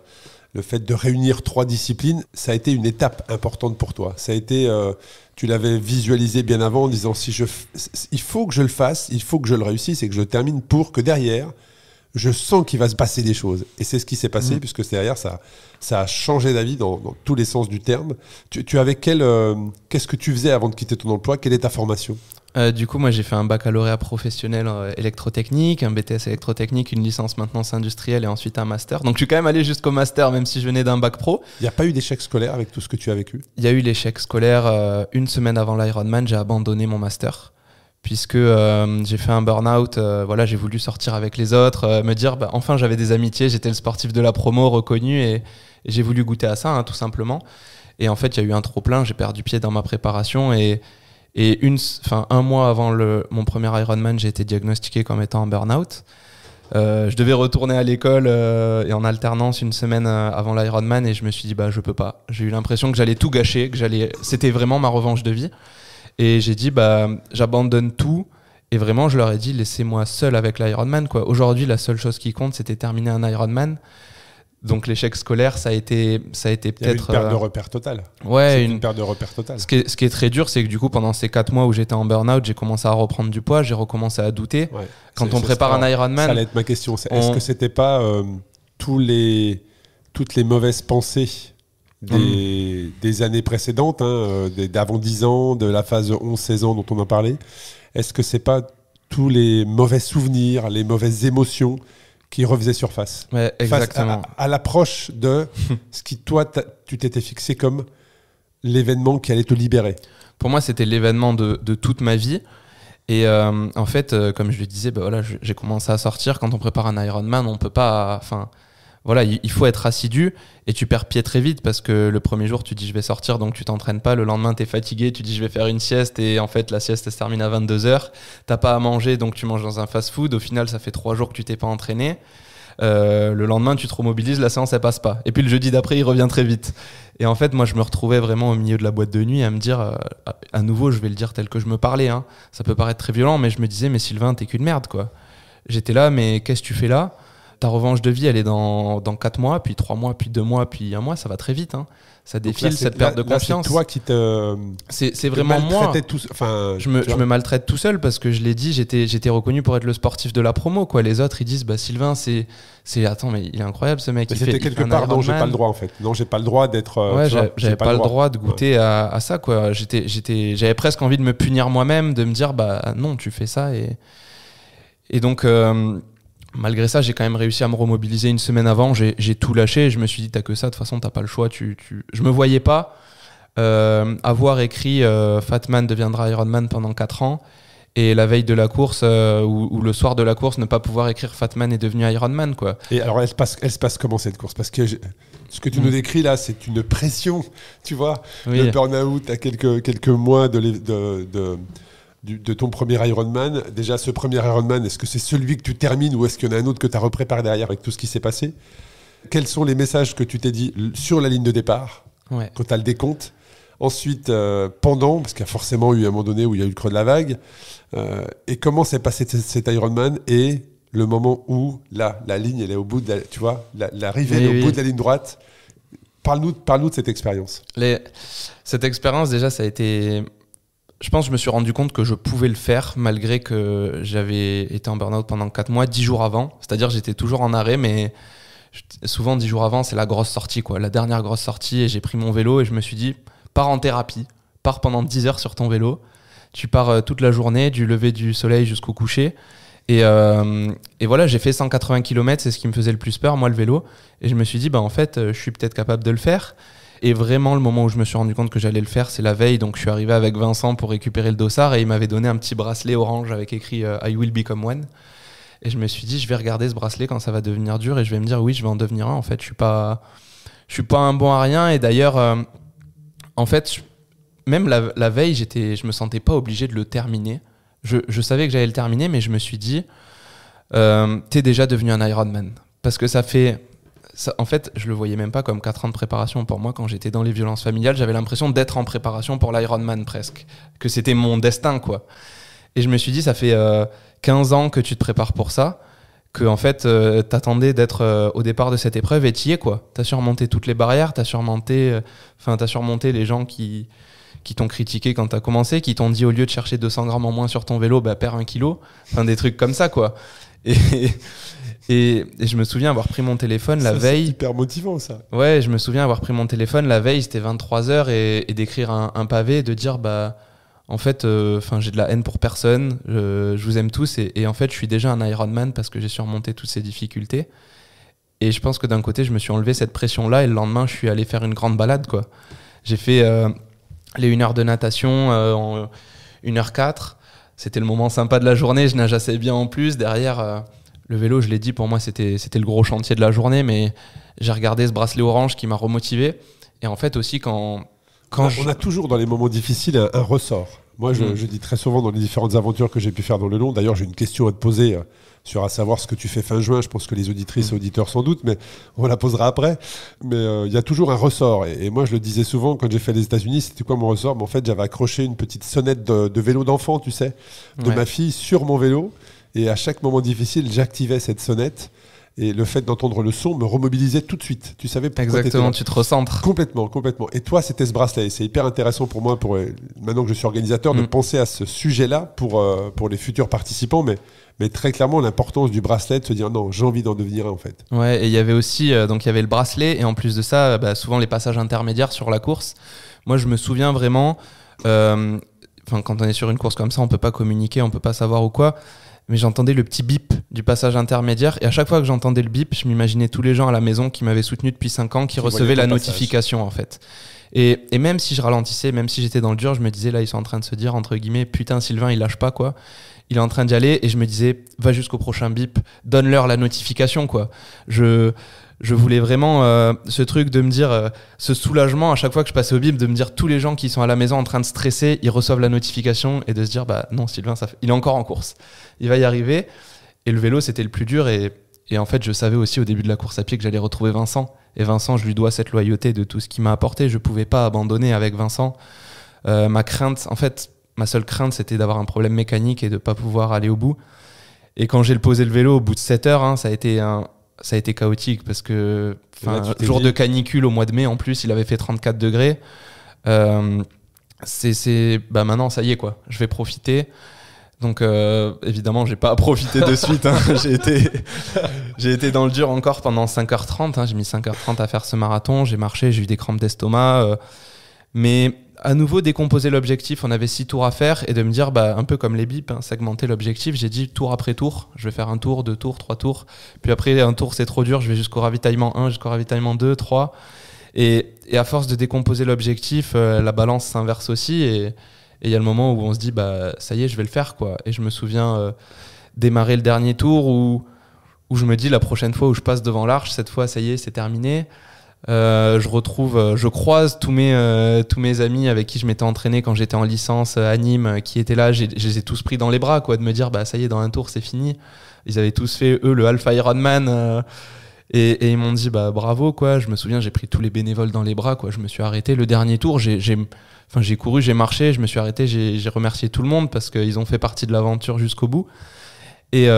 le fait de réunir trois disciplines, ça a été une étape importante pour toi. Ça a été, euh, tu l'avais visualisé bien avant en disant si je, il faut que je le fasse, il faut que je le réussisse et que je termine pour que derrière, je sens qu'il va se passer des choses. Et c'est ce qui s'est passé mm. puisque derrière ça, ça a changé d'avis dans, dans, tous les sens du terme. Tu, tu avais quel, euh, qu'est-ce que tu faisais avant de quitter ton emploi Quelle est ta formation euh, du coup, moi, j'ai fait un baccalauréat professionnel euh, électrotechnique, un BTS électrotechnique, une licence maintenance industrielle et ensuite un master. Donc, je suis quand même allé jusqu'au master, même si je venais d'un bac pro. Il n'y a pas eu d'échec scolaire avec tout ce que tu as vécu Il y a eu l'échec scolaire. Euh, une semaine avant l'Ironman, j'ai abandonné mon master puisque j'ai fait un burn-out. voilà, j'ai voulu sortir avec les autres, me dire, bah, enfin, j'avais des amitiés, j'étais le sportif de la promo reconnu et, j'ai voulu goûter à ça, hein, tout simplement. Et en fait, il y a eu un trop plein. J'ai perdu pied dans ma préparation et et une, enfin, un mois avant le, mon premier Ironman, j'ai été diagnostiqué comme étant en burn-out. Euh, je devais retourner à l'école euh, et en alternance une semaine euh, avant l'Ironman et je me suis dit bah je peux pas. J'ai eu l'impression que j'allais tout gâcher, que j'allais. C'était vraiment ma revanche de vie. Et j'ai dit bah j'abandonne tout. Et vraiment, je leur ai dit, laissez-moi seul avec l'Ironman. Aujourd'hui, la seule chose qui compte, c'était terminer un Ironman. Donc l'échec scolaire, ça a été, ça a été peut-être euh, une perte de repère totale. Ouais, une... perte de repère totale. Ce qui est, très dur, c'est que du coup, pendant ces quatre mois où j'étais en burn-out, j'ai commencé à reprendre du poids, j'ai recommencé à douter. Quand on prépare un Ironman, ça allait être ma question. Est-ce que ce que c'était pas euh, tous les, toutes les mauvaises pensées des, mm. années précédentes, hein, euh, d'avant 10 ans, de la phase 11-16 ans dont on a parlé Est-ce que c'est pas tous les mauvais souvenirs, les mauvaises émotions qui refaisait surface. Ouais, exactement. à, l'approche de ce qui, toi, tu t'étais fixé comme l'événement qui allait te libérer. Pour moi, c'était l'événement de, toute ma vie. Et euh, en fait, euh, comme je le disais, bah voilà, j'ai commencé à sortir. Quand on prépare un Ironman, on peut pas voilà, il faut être assidu et tu perds pied très vite parce que le premier jour, tu dis je vais sortir, donc tu t'entraînes pas. Le lendemain, tu es fatigué, tu dis je vais faire une sieste et en fait, la sieste, elle se termine à 22h. T'as pas à manger, donc tu manges dans un fast-food. Au final, ça fait trois jours que tu t'es pas entraîné. Euh, le lendemain, tu te remobilises, la séance, elle passe pas. Et puis le jeudi d'après, il revient très vite. Et en fait, moi, je me retrouvais vraiment au milieu de la boîte de nuit à me dire, euh, à nouveau, je vais le dire tel que je me parlais. Hein. Ça peut paraître très violent, mais je me disais, mais Sylvain, t'es qu'une merde, quoi. J'étais là, mais qu'est-ce que tu fais là ta revanche de vie, elle est dans, dans 4 mois, puis 3 mois, puis 2 mois, puis 1 mois, ça va très vite. Hein. Ça défile cette perte de confiance. C'est toi qui te. C'est vraiment moi. Tout, enfin, je, me, je me, maltraite tout seul parce que je l'ai dit, j'étais reconnu pour être le sportif de la promo. Quoi. Les autres, ils disent bah, Sylvain, c'est. Attends, mais il est incroyable ce mec. C'était quelque part dont j'ai pas le droit en fait. Non, j'ai pas le droit d'être. Euh, ouais, j'avais pas, le droit, de goûter à, ça quoi. J'avais presque envie de me punir moi-même, de me dire bah non, tu fais ça et. Et donc. Euh, malgré ça, j'ai quand même réussi à me remobiliser une semaine avant. J'ai tout lâché. Et je me suis dit, t'as que ça. De toute façon, t'as pas le choix. Tu, Je me voyais pas euh, avoir écrit euh, Fatman deviendra iron man pendant 4 ans. Et la veille de la course euh, ou, le soir de la course, ne pas pouvoir écrire Fatman est devenu Ironman. Quoi. Et alors, elle se passe, comment cette course Parce que ce que tu nous hmm. décris là, c'est une pression. Tu vois, le burn-out à quelques, quelques mois de de ton premier Ironman. Déjà, ce premier Ironman, est-ce que c'est celui que tu termines ou est-ce qu'il y en a un autre que tu as repréparé derrière avec tout ce qui s'est passé Quels sont les messages que tu t'es dit sur la ligne de départ quand tu as le décompte Ensuite, euh, pendant, parce qu'il y a forcément eu un moment donné où il y a eu le creux de la vague, euh, et comment s'est passé cet Ironman et le moment où, là, la ligne, elle est au bout de la, tu vois, la, au bout de la ligne droite. Parle-nous de cette expérience. Les, cette expérience, déjà, ça a été je pense que je me suis rendu compte que je pouvais le faire malgré que j'avais été en burn-out pendant 4 mois, 10 jours avant. C'est-à-dire j'étais toujours en arrêt, mais souvent 10 jours avant, c'est la grosse sortie, quoi. La dernière grosse sortie, et j'ai pris mon vélo et je me suis dit, pars en thérapie, pars pendant 10 heures sur ton vélo. Tu pars euh, toute la journée, du lever du soleil jusqu'au coucher. Et, euh, voilà, j'ai fait 180 km, c'est ce qui me faisait le plus peur, moi, le vélo. Et je me suis dit, bah, en fait, euh, je suis peut-être capable de le faire. Et vraiment, le moment où je me suis rendu compte que j'allais le faire, c'est la veille. Donc, je suis arrivé avec Vincent pour récupérer le dossard et il m'avait donné un petit bracelet orange avec écrit euh, I will become one. Et je me suis dit, je vais regarder ce bracelet quand ça va devenir dur et je vais me dire, oui, je vais en devenir un. En fait, je suis pas, je suis pas un bon à rien. Et d'ailleurs, euh, en fait, même la, veille, j'étais, je me sentais pas obligé de le terminer. Je, savais que j'allais le terminer, mais je me suis dit, tu euh, t'es déjà devenu un Ironman. Parce que ça fait en fait, je le voyais même pas comme 4 ans de préparation. Pour moi, quand j'étais dans les violences familiales, j'avais l'impression d'être en préparation pour l'Ironman presque, que c'était mon destin, quoi. Et je me suis dit, ça fait 15 euh, ans que tu te prépares pour ça, que en fait, euh, t'attendais d'être euh, au départ de cette épreuve et t'y es, quoi. T'as surmonté toutes les barrières, t'as surmonté, enfin, t'as surmonté les gens qui qui t'ont critiqué quand t'as commencé, qui t'ont dit au lieu de chercher 200 grammes en moins sur ton vélo, bah perds un kilo, enfin des trucs comme ça, quoi. Et et, je me souviens avoir pris mon téléphone la veille. C'est hyper motivant ça. Ouais, je me souviens avoir pris mon téléphone la veille, c'était 23h, et, d'écrire un, pavé de dire bah. En fait, euh, enfin, j'ai de la haine pour personne, je vous aime tous, et, en fait, je suis déjà un Ironman parce que j'ai surmonté toutes ces difficultés. Et je pense que d'un côté, je me suis enlevé cette pression-là, et le lendemain, je suis allé faire une grande balade, quoi. J'ai fait euh, les 1 heure de natation euh, en 1h04. C'était le moment sympa de la journée, je nage assez bien en plus. Derrière, le vélo, je l'ai dit, pour moi, c'était le gros chantier de la journée, mais j'ai regardé ce bracelet orange qui m'a remotivé. Et en fait, aussi, quand. quand bah, on, a toujours dans les moments difficiles un, ressort. Moi, mm. je, dis très souvent dans les différentes aventures que j'ai pu faire dans le long. D'ailleurs, j'ai une question à te poser euh, sur à savoir ce que tu fais fin juin. Je pense que les auditrices et mm. auditeurs sans doute, mais on la posera après. Mais euh, il y a toujours un ressort. Et, moi, je le disais souvent quand j'ai fait les États-Unis, c'était quoi mon ressort Mais en fait, j'avais accroché une petite sonnette de, vélo d'enfant, tu sais, de ma fille sur mon vélo. Et à chaque moment difficile, j'activais cette sonnette. Et le fait d'entendre le son me remobilisait tout de suite. Tu savais pourquoi Exactement, tu te recentres. Complètement, complètement. Et toi, c'était ce bracelet. C'est hyper intéressant pour moi, pour, euh, maintenant que je suis organisateur, de mm. penser à ce sujet-là pour, euh, pour les futurs participants. Mais, mais très clairement, l'importance du bracelet, de se dire non, j'ai envie d'en devenir un en fait. Ouais, et il y avait aussi, euh, donc il y avait le bracelet, et en plus de ça, bah, souvent les passages intermédiaires sur la course. Moi, je me souviens vraiment, enfin, quand on est sur une course comme ça, on peut pas communiquer, on peut pas savoir ou quoi mais j'entendais le petit bip du passage intermédiaire. Et à chaque fois que j'entendais le bip, je m'imaginais tous les gens à la maison qui m'avaient soutenu depuis 5 ans, qui, recevaient la notification en fait. Et, et, même si je ralentissais, même si j'étais dans le dur, je me disais là, ils sont en train de se dire entre guillemets, putain, Sylvain, il lâche pas quoi. Il est en train d'y aller et je me disais, va jusqu'au prochain bip, donne-leur la notification quoi. Je je voulais vraiment euh, ce truc de me dire, euh, ce soulagement à chaque fois que je passais au bib, de me dire tous les gens qui sont à la maison en train de stresser, ils reçoivent la notification et de se dire, bah non, Sylvain, ça il est encore en course, il va y arriver. Et le vélo, c'était le plus dur. Et, en fait, je savais aussi au début de la course à pied que j'allais retrouver Vincent. Et Vincent, je lui dois cette loyauté de tout ce qu'il m'a apporté. Je pouvais pas abandonner avec Vincent. Euh, ma crainte, en fait, ma seule crainte, c'était d'avoir un problème mécanique et de ne pas pouvoir aller au bout. Et quand j'ai posé le vélo au bout de 7 heures, hein, ça a été un, ça a été chaotique parce que jour de canicule au mois de mai en plus, il avait fait 34 degrés. Euh, c'est bah, maintenant ça y est quoi, je vais profiter. Donc euh, évidemment, j'ai pas profité de suite. Hein. j'ai été dans le dur encore pendant 5h30. Hein. J'ai mis 5h30 à faire ce marathon. J'ai marché, j'ai eu des crampes d'estomac. Euh. mais à nouveau décomposer l'objectif. On avait six tours à faire et de me dire, bah, un peu comme les bips, hein, segmenter l'objectif. J'ai dit tour après tour, je vais faire un tour, deux tours, trois tours. Puis après, un tour, c'est trop dur, je vais jusqu'au ravitaillement 1, jusqu'au ravitaillement 2, 3. Et, à force de décomposer l'objectif, euh, la balance s'inverse aussi. Et il y a le moment où on se dit, bah, ça y est, je vais le faire. quoi. Et je me souviens euh, démarrer le dernier tour où, où je me dis, la prochaine fois où je passe devant l'arche, cette fois, ça y est, c'est terminé. Euh, je retrouve, euh, je croise tous mes, euh, tous mes amis avec qui je m'étais entraîné quand j'étais en licence à Nîmes, qui étaient là. Je les ai tous pris dans les bras, quoi, de me dire, bah ça y est, dans un tour, c'est fini. Ils avaient tous fait, eux, le Alpha Ironman. et, et, ils m'ont dit, bah bravo, quoi. Je me souviens, j'ai pris tous les bénévoles dans les bras, quoi. Je me suis arrêté. Le dernier tour, j'ai enfin, couru, j'ai marché, je me suis arrêté, j'ai remercié tout le monde parce qu'ils ont fait partie de l'aventure jusqu'au bout. Et.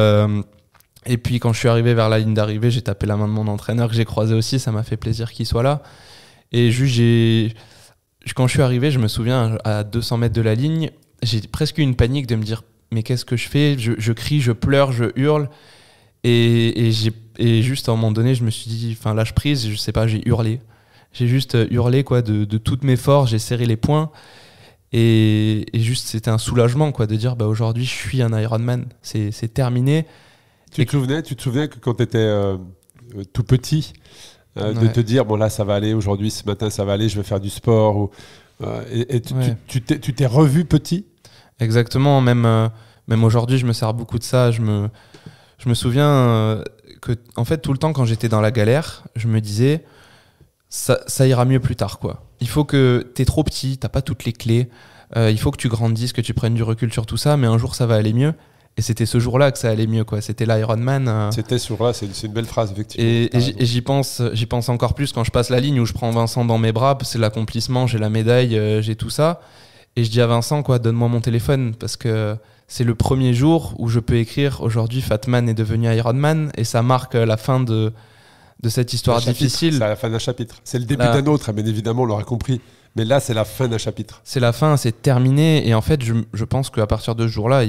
Et puis quand je suis arrivé vers la ligne d'arrivée, j'ai tapé la main de mon entraîneur que j'ai croisé aussi, ça m'a fait plaisir qu'il soit là. Et juste, quand je suis arrivé, je me souviens, à 200 mètres de la ligne, j'ai presque eu une panique de me dire, mais qu'est-ce que je fais je, crie, je pleure, je hurle. Et, juste à un moment donné, je me suis dit, enfin lâche prise, je sais pas, j'ai hurlé. J'ai juste euh, hurlé quoi, de, toutes mes forces, j'ai serré les poings. Et, juste, c'était un soulagement quoi, de dire, bah, aujourd'hui, je suis un Ironman, c'est terminé. Tu te, souvenais, tu te que quand tu étais euh, euh, tout petit, euh, de te dire bon là ça va aller aujourd'hui, ce matin ça va aller, je vais faire du sport et, tu t'es revu petit Exactement, même, même aujourd'hui je me sers beaucoup de ça. Je me, je me souviens que en fait tout le temps quand j'étais dans la galère, je me disais ça, ira mieux plus tard quoi. Il faut que tu t'es trop petit, t'as pas toutes les clés. il faut que tu grandisses, que tu prennes du recul sur tout ça, mais un jour ça va aller mieux. Et c'était ce jour-là que ça allait mieux, quoi. C'était l'Ironman. Man. Euh. C'était ce jour-là, c'est une belle phrase, effectivement. Et, j'y pense, j'y pense encore plus quand je passe la ligne où je prends Vincent dans mes bras, c'est l'accomplissement, j'ai la médaille, euh, j'ai tout ça. Et je dis à Vincent, quoi, donne-moi mon téléphone, parce que c'est le premier jour où je peux écrire aujourd'hui Fatman est devenu Man et ça marque la fin de, de cette histoire difficile. C'est la fin d'un chapitre. C'est le début d'un autre, bien évidemment, on l'aura compris. Mais là, c'est la fin d'un chapitre. C'est la fin, c'est terminé. Et en fait, je, je pense qu'à partir de ce jour-là,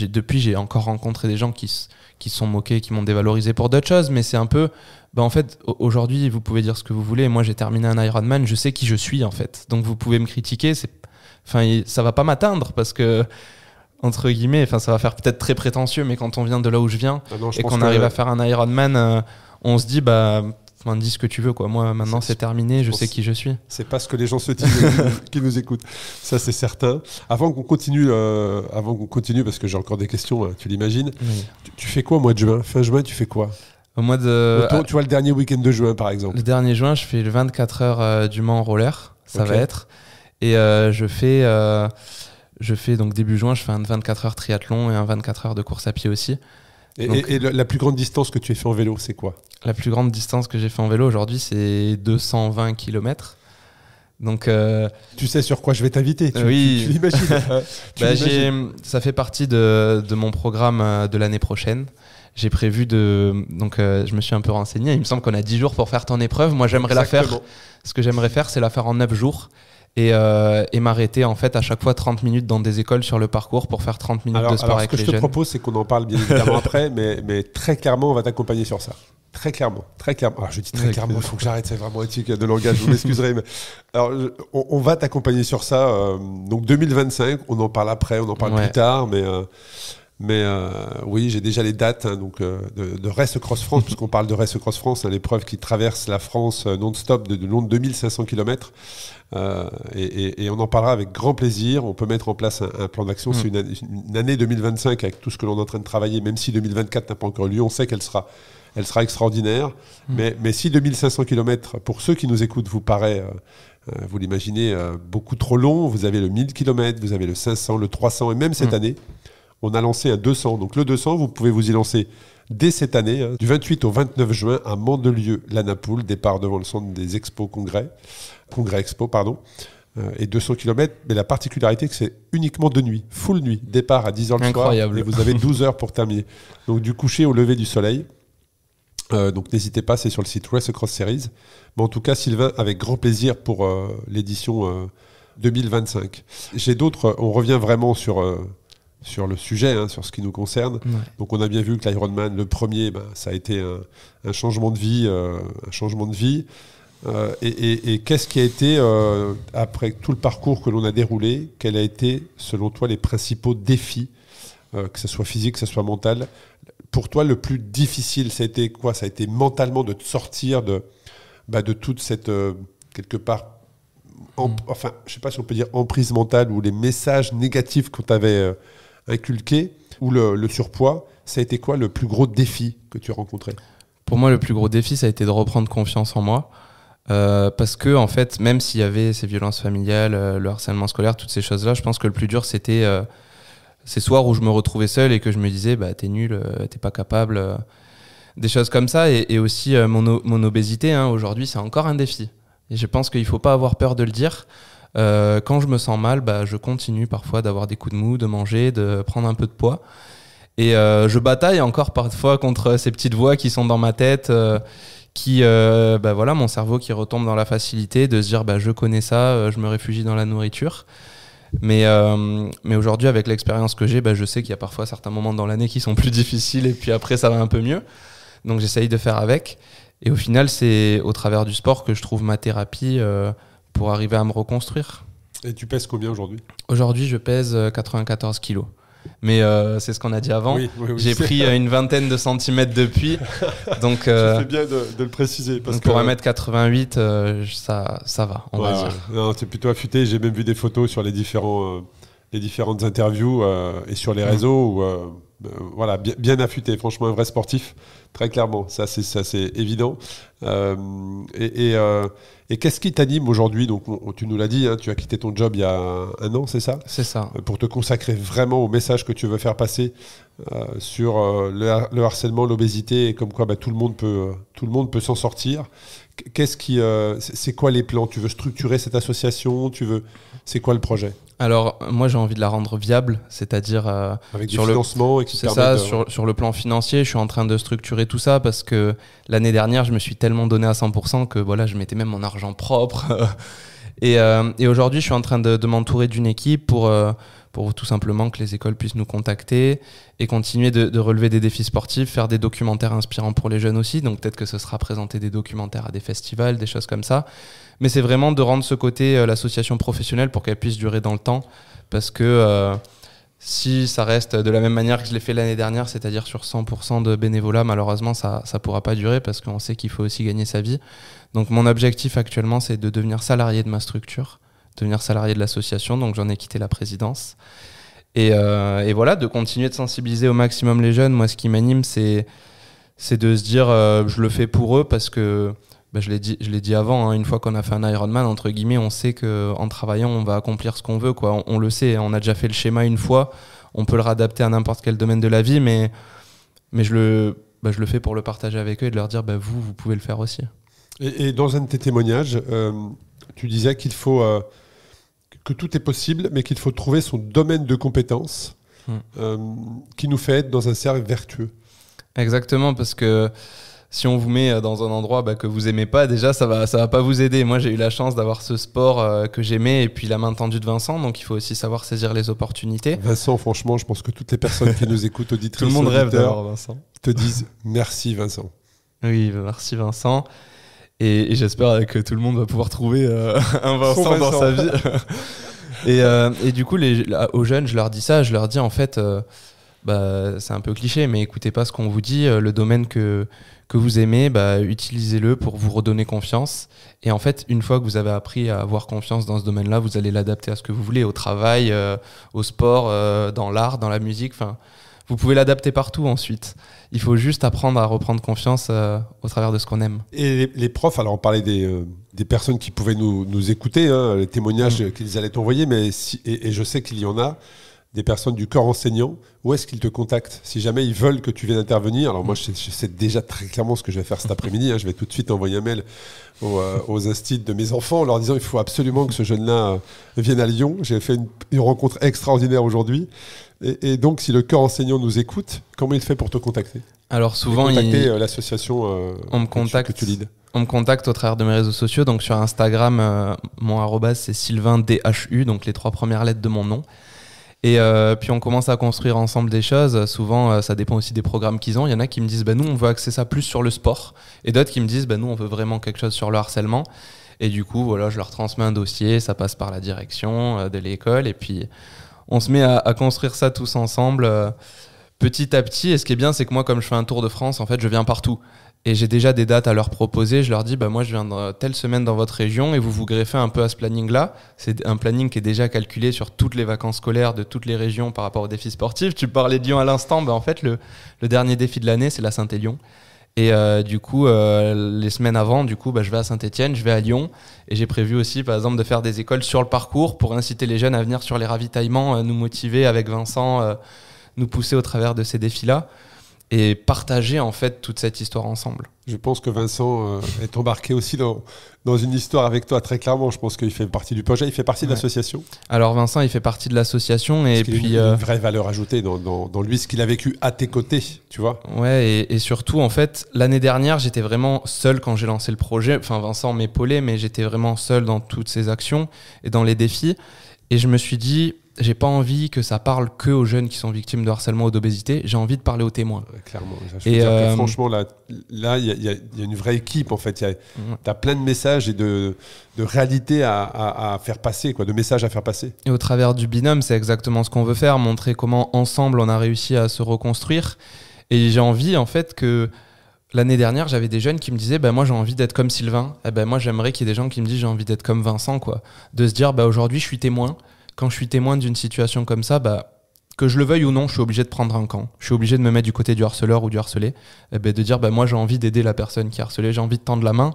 depuis, j'ai encore rencontré des gens qui, qui sont moqués, qui m'ont dévalorisé pour d'autres choses, mais c'est un peu, bah, en fait, aujourd'hui, vous pouvez dire ce que vous voulez. Moi, j'ai terminé un Ironman, je sais qui je suis, en fait. Donc, vous pouvez me critiquer, c'est, enfin, ça va pas m'atteindre parce que, entre guillemets, enfin, ça va faire peut-être très prétentieux, mais quand on vient de là où je viens ah et qu'on arrive à faire un Ironman, euh, on se dit, bah, m'en dis ce que tu veux, quoi. Moi, maintenant, c'est terminé, je, sais qui je suis. C'est pas ce que les gens se disent qui nous écoutent. Ça, c'est certain. Avant qu'on continue, euh, avant qu'on continue, parce que j'ai encore des questions, euh, tu l'imagines. Tu, fais quoi au mois de juin Fin juin, tu fais quoi Au mois de. Euh, tu vois, le dernier week-end de juin, par exemple. Le dernier juin, je fais le 24 heures du Mans en roller. Ça va être. Et je fais. je fais donc début juin, je fais un 24 heures triathlon et un 24 heures de course à pied aussi. Et, la plus grande distance que tu as fait en vélo, c'est quoi La plus grande distance que j'ai fait en vélo aujourd'hui, c'est 220 km. Donc, euh, tu sais sur quoi je vais t'inviter. Tu, oui. Bah, ça fait partie de, de mon programme euh, de l'année prochaine j'ai prévu de. Donc, euh, je me suis un peu renseigné. Il me semble qu'on a 10 jours pour faire ton épreuve. Moi, j'aimerais la faire. Ce que j'aimerais faire, c'est la faire en 9 jours. Euh, et, m'arrêter en fait à chaque fois 30 minutes dans des écoles sur le parcours pour faire 30 minutes de sport alors, ce que je te propose, c'est qu'on en parle bien évidemment après, mais, mais très clairement, on va t'accompagner sur ça. Très clairement, très clairement. Alors, ah, je dis très, clairement, il faut que j'arrête, c'est vraiment éthique de langage, vous m'excuserez. mais... Alors, on, va t'accompagner sur ça. Euh, donc 2025, on en parle après, on en parle plus tard, mais euh, mais euh, oui, j'ai déjà les dates hein, donc, euh, de, de Race Cross France, puisqu'on parle de Race Cross France, hein, l'épreuve qui traverse la France euh, non-stop de, de long de 2500 km. et, et, on en parlera avec grand plaisir. On peut mettre en place un, plan d'action. sur C'est mm. une, année 2025 avec tout ce que l'on est en train de travailler, même si 2024 n'a pas encore lieu. On sait qu'elle sera, elle sera extraordinaire. Mm. Mais, si 2500 km, pour ceux qui nous écoutent, vous paraît, vous l'imaginez, beaucoup trop long, vous avez le 1000 km, vous avez le 500, le 300 et même cette mm. année on a lancé un 200. Donc le 200, vous pouvez vous y lancer dès cette année, hein. du 28 au 29 juin à Mandelieu, Lanapoule, départ devant le centre des expos congrès, congrès expo, pardon, euh, et 200 km. Mais la particularité, c'est que c'est uniquement de nuit, full nuit, départ à 10h le soir, et vous avez 12 heures pour terminer. Donc du coucher au lever du soleil. Euh, donc n'hésitez pas, c'est sur le site Race Across Series. Mais en tout cas, Sylvain, avec grand plaisir pour euh, l'édition 2025. J'ai d'autres, on revient vraiment sur sur le sujet, hein, sur ce qui nous concerne. Donc on a bien vu que l'Ironman, le premier, bah, ça a été un, changement de vie, un changement de vie. Euh, euh, et, qu'est-ce qui a été, euh, après tout le parcours que l'on a déroulé, quels a été, selon toi, les principaux défis, que ce soit physique, que ce soit mental Pour toi, le plus difficile, ça a été quoi Ça a été mentalement de te sortir de, bah, de toute cette, quelque part, mm. enfin, je ne sais pas si on peut dire emprise mentale ou les messages négatifs qu'on t'avait inculqué ou le, surpoids, ça a été quoi le plus gros défi que tu as rencontré Pour moi, le plus gros défi, ça a été de reprendre confiance en moi. Euh, parce que, en fait, même s'il y avait ces violences familiales, euh, le harcèlement scolaire, toutes ces choses-là, je pense que le plus dur, c'était euh, ces soirs où je me retrouvais seul et que je me disais, bah, t'es nul, t'es pas capable, des choses comme ça. Et, aussi, mon, obésité, hein, aujourd'hui, c'est encore un défi. Et je pense qu'il ne faut pas avoir peur de le dire. Euh, quand je me sens mal, bah, je continue parfois d'avoir des coups de mou, de manger, de prendre un peu de poids. Et euh, je bataille encore parfois contre ces petites voix qui sont dans ma tête, euh, qui, bah, voilà, mon cerveau qui retombe dans la facilité de se dire, bah, je connais ça, je me réfugie dans la nourriture. Mais, aujourd'hui, avec l'expérience que j'ai, bah, je sais qu'il y a parfois certains moments dans l'année qui sont plus difficiles et puis après, ça va un peu mieux. Donc j'essaye de faire avec. Et au final, c'est au travers du sport que je trouve ma thérapie pour arriver à me reconstruire. Et tu pèses combien aujourd'hui Aujourd'hui, je pèse 94 euh, kilos. Mais euh, c'est ce qu'on a dit avant. J'ai pris euh, une vingtaine de centimètres depuis. donc, bien de, le préciser. pour 1m88, ça, ça va, Non, c'est plutôt affûté. J'ai même vu des photos sur les, différents, les différentes interviews et sur les mmh. réseaux. voilà, bien, affûté. Franchement, un vrai sportif. Très clairement, ça c'est ça c'est évident. Euh, et, et euh, qu'est-ce qui t'anime aujourd'hui Donc tu nous l'as dit, hein, tu as quitté ton job il y a un an, c'est ça C'est ça. Euh, pour te consacrer vraiment au message que tu veux faire passer euh, sur euh, le, le, harcèlement, l'obésité et comme quoi bah, tout le monde peut tout le monde peut s'en sortir. Qu'est-ce qui c'est quoi les plans Tu veux structurer cette association Tu veux c'est quoi le projet alors, moi, j'ai envie de la rendre viable, c'est-à-dire euh, sur le, sur, le plan financier, je suis en train de structurer tout ça parce que l'année dernière, je me suis tellement donné à 100% que voilà, je mettais même mon argent propre. Euh, et, aujourd'hui, je suis en train de, m'entourer d'une équipe euh, pour tout simplement que les écoles puissent nous contacter et continuer de, de, relever des défis sportifs, faire des documentaires inspirants pour les jeunes aussi. Donc peut-être que ce sera présenter des documentaires à des festivals, des choses comme ça. Mais c'est vraiment de rendre ce côté euh, l'association professionnelle pour qu'elle puisse durer dans le temps. Parce que euh, si ça reste de la même manière que je l'ai fait l'année dernière, c'est-à-dire sur 100% de bénévolat, malheureusement, ça ne pourra pas durer parce qu'on sait qu'il faut aussi gagner sa vie. Donc mon objectif actuellement, c'est de devenir salarié de ma structure, devenir salarié de l'association. Donc j'en ai quitté la présidence. Et, euh, voilà, de continuer de sensibiliser au maximum les jeunes. Moi, ce qui m'anime, c'est de se dire, je le fais pour eux parce que bah, je l'ai dit, je l'ai dit avant, hein, une fois qu'on a fait un Ironman, entre guillemets, on sait qu'en travaillant, on va accomplir ce qu'on veut. Quoi. On, le sait, hein, on a déjà fait le schéma une fois, on peut le réadapter à n'importe quel domaine de la vie, mais, mais je, le, bah, je le fais pour le partager avec eux et de leur dire, bah, vous, vous pouvez le faire aussi. Et, dans un de tes témoignages, euh, tu disais qu'il faut euh, que tout est possible, mais qu'il faut trouver son domaine de compétence hmm. euh, qui nous fait être dans un cercle vertueux. Exactement, parce que si on vous met euh, dans un endroit bah, que vous aimez pas, déjà ça va ça va pas vous aider. Moi j'ai eu la chance d'avoir ce sport euh, que j'aimais et puis la main tendue de Vincent, donc il faut aussi savoir saisir les opportunités. Vincent, franchement, je pense que toutes les personnes qui nous écoutent, auditrices, tout le monde rêve Vincent, te disent merci Vincent. Oui, merci Vincent. Et, j'espère que tout le monde va pouvoir trouver euh, un Vincent, dans sa vie. et, du coup, les, aux jeunes, je leur dis ça, je leur dis en fait bah, c'est un peu cliché, mais écoutez pas ce qu'on vous dit. Euh, le domaine que, que vous aimez, bah, utilisez-le pour vous redonner confiance. Et en fait, une fois que vous avez appris à avoir confiance dans ce domaine-là, vous allez l'adapter à ce que vous voulez, au travail, euh, au sport, euh, dans l'art, dans la musique. Enfin, vous pouvez l'adapter partout ensuite. Il faut juste apprendre à reprendre confiance au travers de ce qu'on aime. Et les, profs, alors on parlait des, des personnes qui pouvaient nous, nous écouter, hein, les témoignages mm. qu'ils allaient envoyer, mais et je sais qu'il y en a des personnes du corps enseignant, où est-ce qu'ils te contactent Si jamais ils veulent que tu viennes intervenir, alors moi mm. je sais, déjà très clairement ce que je vais faire cet après-midi, hein. je vais tout de suite envoyer un mail euh, aux, instits de mes enfants en leur disant il faut absolument que ce jeune-là euh, vienne à Lyon. J'ai fait une, rencontre extraordinaire aujourd'hui. Et, donc si le corps enseignant nous écoute, comment il fait pour te contacter Alors souvent, il... Euh, l'association on me contacte. que tu leads on me contacte au travers de mes réseaux sociaux. Donc sur Instagram, mon arrobas c'est DHU, donc les trois premières lettres de mon nom. Et euh, puis on commence à construire ensemble des choses. Souvent, euh, ça dépend aussi des programmes qu'ils ont. Il y en a qui me disent, ben nous, on veut axer ça plus sur le sport. Et d'autres qui me disent, ben nous, on veut vraiment quelque chose sur le harcèlement. Et du coup, voilà, je leur transmets un dossier, ça passe par la direction euh, de l'école. Et puis, on se met à, construire ça tous ensemble, petit à petit. Et ce qui est bien, c'est que moi, comme je fais un tour de France, en fait, je viens partout et j'ai déjà des dates à leur proposer. Je leur dis, bah, moi, je viens telle semaine dans votre région et vous vous greffez un peu à ce planning-là. C'est un planning qui est déjà calculé sur toutes les vacances scolaires de toutes les régions par rapport aux défis sportifs. Tu parlais de Lyon à l'instant. Bah, en fait, le, dernier défi de l'année, c'est la Saint-Élion. Et euh, du coup, euh, les semaines avant, du coup, bah, je vais à saint étienne je vais à Lyon. Et j'ai prévu aussi, par exemple, de faire des écoles sur le parcours pour inciter les jeunes à venir sur les ravitaillements, euh, nous motiver avec Vincent, nous pousser au travers de ces défis-là et partager en fait toute cette histoire ensemble. Je pense que Vincent euh, est embarqué aussi dans, dans une histoire avec toi très clairement. Je pense qu'il fait partie du projet, il fait partie de l'association. Alors Vincent, il fait partie de l'association et puis il y a une, euh, vraie valeur ajoutée dans, lui ce qu'il a vécu à tes côtés, tu vois. Ouais et, surtout en fait l'année dernière j'étais vraiment seul quand j'ai lancé le projet. Enfin Vincent m'épaulait mais j'étais vraiment seul dans toutes ces actions et dans les défis et je me suis dit j'ai pas envie que ça parle que aux jeunes qui sont victimes de harcèlement ou d'obésité. J'ai envie de parler aux témoins. Clairement. et euh, franchement, là, là, il y, a une vraie équipe en fait. tu as plein de messages et de, de réalités à, à, faire passer, quoi, de messages à faire passer. Et au travers du binôme, c'est exactement ce qu'on veut faire, montrer comment ensemble on a réussi à se reconstruire. Et j'ai envie en fait que L'année dernière, j'avais des jeunes qui me disaient bah, Moi, j'ai envie d'être comme Sylvain. Et eh ben, moi, j'aimerais qu'il y ait des gens qui me disent J'ai envie d'être comme Vincent. quoi. De se dire bah, Aujourd'hui, je suis témoin quand je suis témoin d'une situation comme ça, bah, que je le veuille ou non, je suis obligé de prendre un camp. Je suis obligé de me mettre du côté du harceleur ou du harcelé, eh ben, de dire bah, moi j'ai envie d'aider la personne qui est j'ai envie de tendre la main.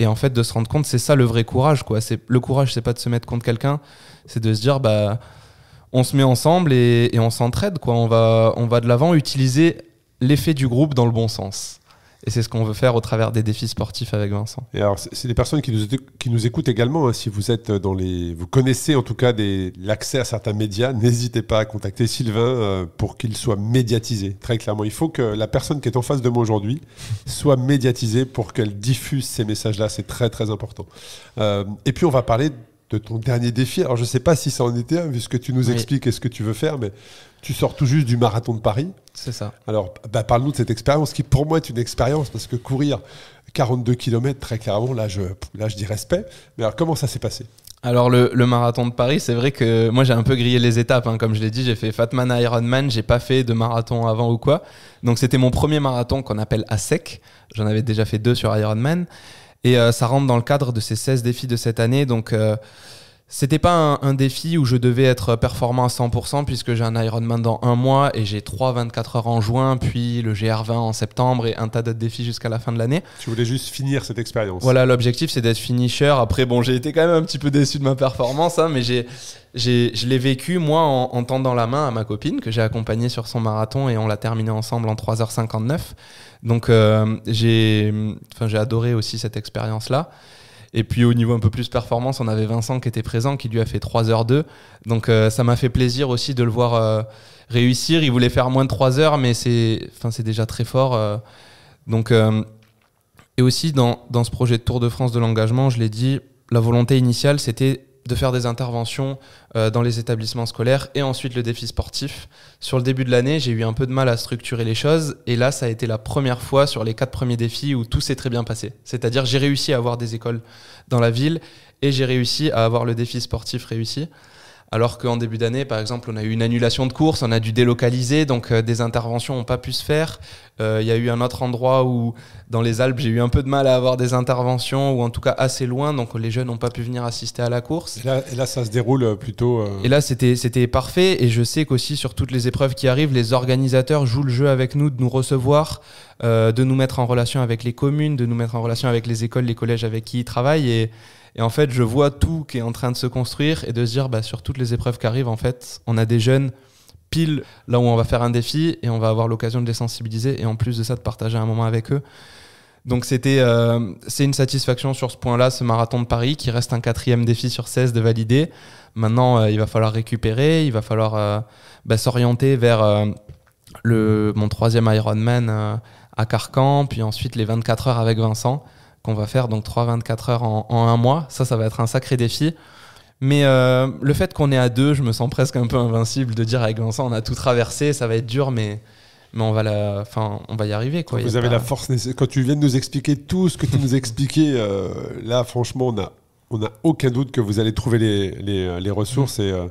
Et en fait, de se rendre compte, c'est ça le vrai courage. Quoi. Le courage, c'est pas de se mettre contre quelqu'un, c'est de se dire bah, on se met ensemble et, on s'entraide. On va, on va de l'avant, utiliser l'effet du groupe dans le bon sens. Et c'est ce qu'on veut faire au travers des défis sportifs avec Vincent. Et alors, c'est des personnes qui nous, qui nous écoutent également. Hein. si vous êtes dans les, vous connaissez en tout cas l'accès à certains médias, n'hésitez pas à contacter Sylvain euh, pour qu'il soit médiatisé. Très clairement, il faut que la personne qui est en face de moi aujourd'hui soit médiatisée pour qu'elle diffuse ces messages-là. C'est très très important. Euh, et puis, on va parler de ton dernier défi. Alors, je ne sais pas si ça en était un, vu ce que tu nous expliques et ce que tu veux faire, mais tu sors tout juste du marathon de Paris. C'est ça. Alors, bah, parle-nous de cette expérience qui, pour moi, est une expérience, parce que courir 42 km, très clairement, là, je, là, je dis respect. Mais alors, comment ça s'est passé alors le, marathon de Paris, c'est vrai que moi j'ai un peu grillé les étapes, hein. comme je l'ai dit, j'ai fait Fatman Ironman, j'ai pas fait de marathon avant ou quoi. Donc c'était mon premier marathon qu'on appelle à sec. J'en avais déjà fait deux sur Ironman. Et euh, ça rentre dans le cadre de ces 16 défis de cette année. Donc, euh, c'était pas un, défi où je devais être performant à 100% puisque j'ai un Ironman dans un mois et j'ai 3 24 heures en juin, puis le GR20 en septembre et un tas d'autres défis jusqu'à la fin de l'année. Tu voulais juste finir cette expérience. Voilà, l'objectif c'est d'être finisher. Après, bon, j'ai été quand même un petit peu déçu de ma performance, hein, mais j'ai, je l'ai vécu moi en, tendant la main à ma copine que j'ai accompagnée sur son marathon et on l'a terminé ensemble en 3h59. Donc euh, j'ai adoré aussi cette expérience-là. Et puis au niveau un peu plus performance, on avait Vincent qui était présent, qui lui a fait 3h2. Donc euh, ça m'a fait plaisir aussi de le voir euh, réussir. Il voulait faire moins de 3 heures, mais c'est déjà très fort. Euh. donc, et aussi dans, dans, ce projet de Tour de France de l'engagement, je l'ai dit, la volonté initiale, c'était de faire des interventions euh, dans les établissements scolaires et ensuite le défi sportif. Sur le début de l'année, j'ai eu un peu de mal à structurer les choses et là, ça a été la première fois sur les quatre premiers défis où tout s'est très bien passé. C'est-à-dire, j'ai réussi à avoir des écoles dans la ville et j'ai réussi à avoir le défi sportif réussi. Alors qu'en début d'année, par exemple, on a eu une annulation de course, on a dû délocaliser, donc euh, des interventions n'ont pas pu se faire. Euh, il y a eu un autre endroit où, dans les Alpes, j'ai eu un peu de mal à avoir des interventions, ou en tout cas assez loin, donc les jeunes n'ont pas pu venir assister à la course. Et là, et ça se déroule euh, plutôt. Et là, c'était parfait. Et je sais qu'aussi, sur toutes les épreuves qui arrivent, les organisateurs jouent le jeu avec nous, de nous recevoir, de nous mettre en relation avec les communes, de nous mettre en relation avec les écoles, les collèges avec qui ils travaillent. Et et en fait, je vois tout qui est en train de se construire et de se dire, bah, sur toutes les épreuves qui arrivent, en fait, on a des jeunes pile là où on va faire un défi et on va avoir l'occasion de les sensibiliser et en plus de ça, de partager un moment avec eux. Donc c'était, euh, c'est une satisfaction sur ce point-là, ce marathon de Paris qui reste un quatrième défi sur 16 de valider. Maintenant, euh, il va falloir récupérer, il va falloir euh, bah, s'orienter vers le, mon troisième Ironman à Carcan, puis ensuite les 24 heures avec Vincent qu'on va faire, donc 3-24 heures en, un mois. Ça, ça va être un sacré défi. Mais euh, le fait qu'on est à deux, je me sens presque un peu invincible de dire avec Vincent, on a tout traversé, ça va être dur, mais, mais on va la, enfin, on va y arriver quoi. Vous avez la force Quand tu viens de nous expliquer tout ce que tu nous expliquais, euh, là franchement, on n'a on a aucun doute que vous allez trouver les, ressources mm. euh,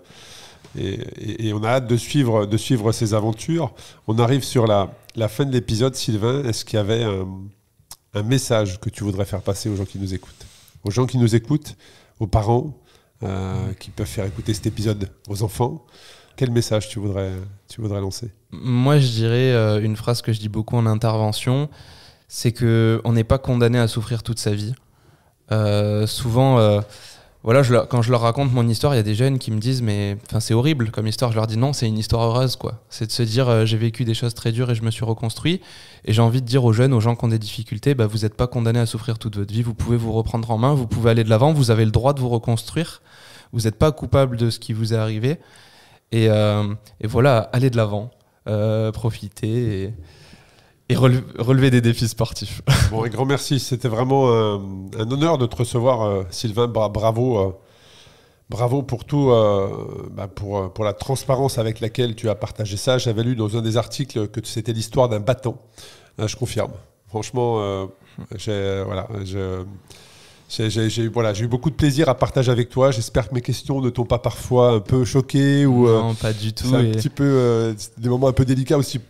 et, et, on a hâte de suivre, de suivre ces aventures. On arrive sur la, la fin de l'épisode, Sylvain. Est-ce qu'il y avait un, un message que tu voudrais faire passer aux gens qui nous écoutent Aux gens qui nous écoutent, aux parents euh, qui peuvent faire écouter cet épisode aux enfants quel message tu voudrais, tu voudrais lancer Moi, je dirais euh, une phrase que je dis beaucoup en intervention, c'est que on n'est pas condamné à souffrir toute sa vie. Euh, souvent, voilà, quand je leur raconte mon histoire, il y a des jeunes qui me disent mais c'est horrible comme histoire. Je leur dis non, c'est une histoire heureuse quoi. C'est de se dire euh, j'ai vécu des choses très dures et je me suis reconstruit. Et j'ai envie de dire aux jeunes, aux gens qui ont des difficultés, bah, vous n'êtes pas condamnés à souffrir toute votre vie. Vous pouvez vous reprendre en main, vous pouvez aller de l'avant, vous avez le droit de vous reconstruire. Vous n'êtes pas coupable de ce qui vous est arrivé. Et, euh, voilà, allez de l'avant, euh, profitez et relever des défis sportifs. Bon, et grand merci. C'était vraiment euh, un honneur de te recevoir, euh, Sylvain. bravo. Euh, bravo pour tout, bah, pour, pour la transparence avec laquelle tu as partagé ça. J'avais lu dans un des articles que c'était l'histoire d'un battant. je confirme. Franchement, j'ai voilà, j'ai eu beaucoup de plaisir à partager avec toi. J'espère que mes questions ne t'ont pas parfois un peu choqué ou pas du tout. un petit peu des moments un peu délicats aussi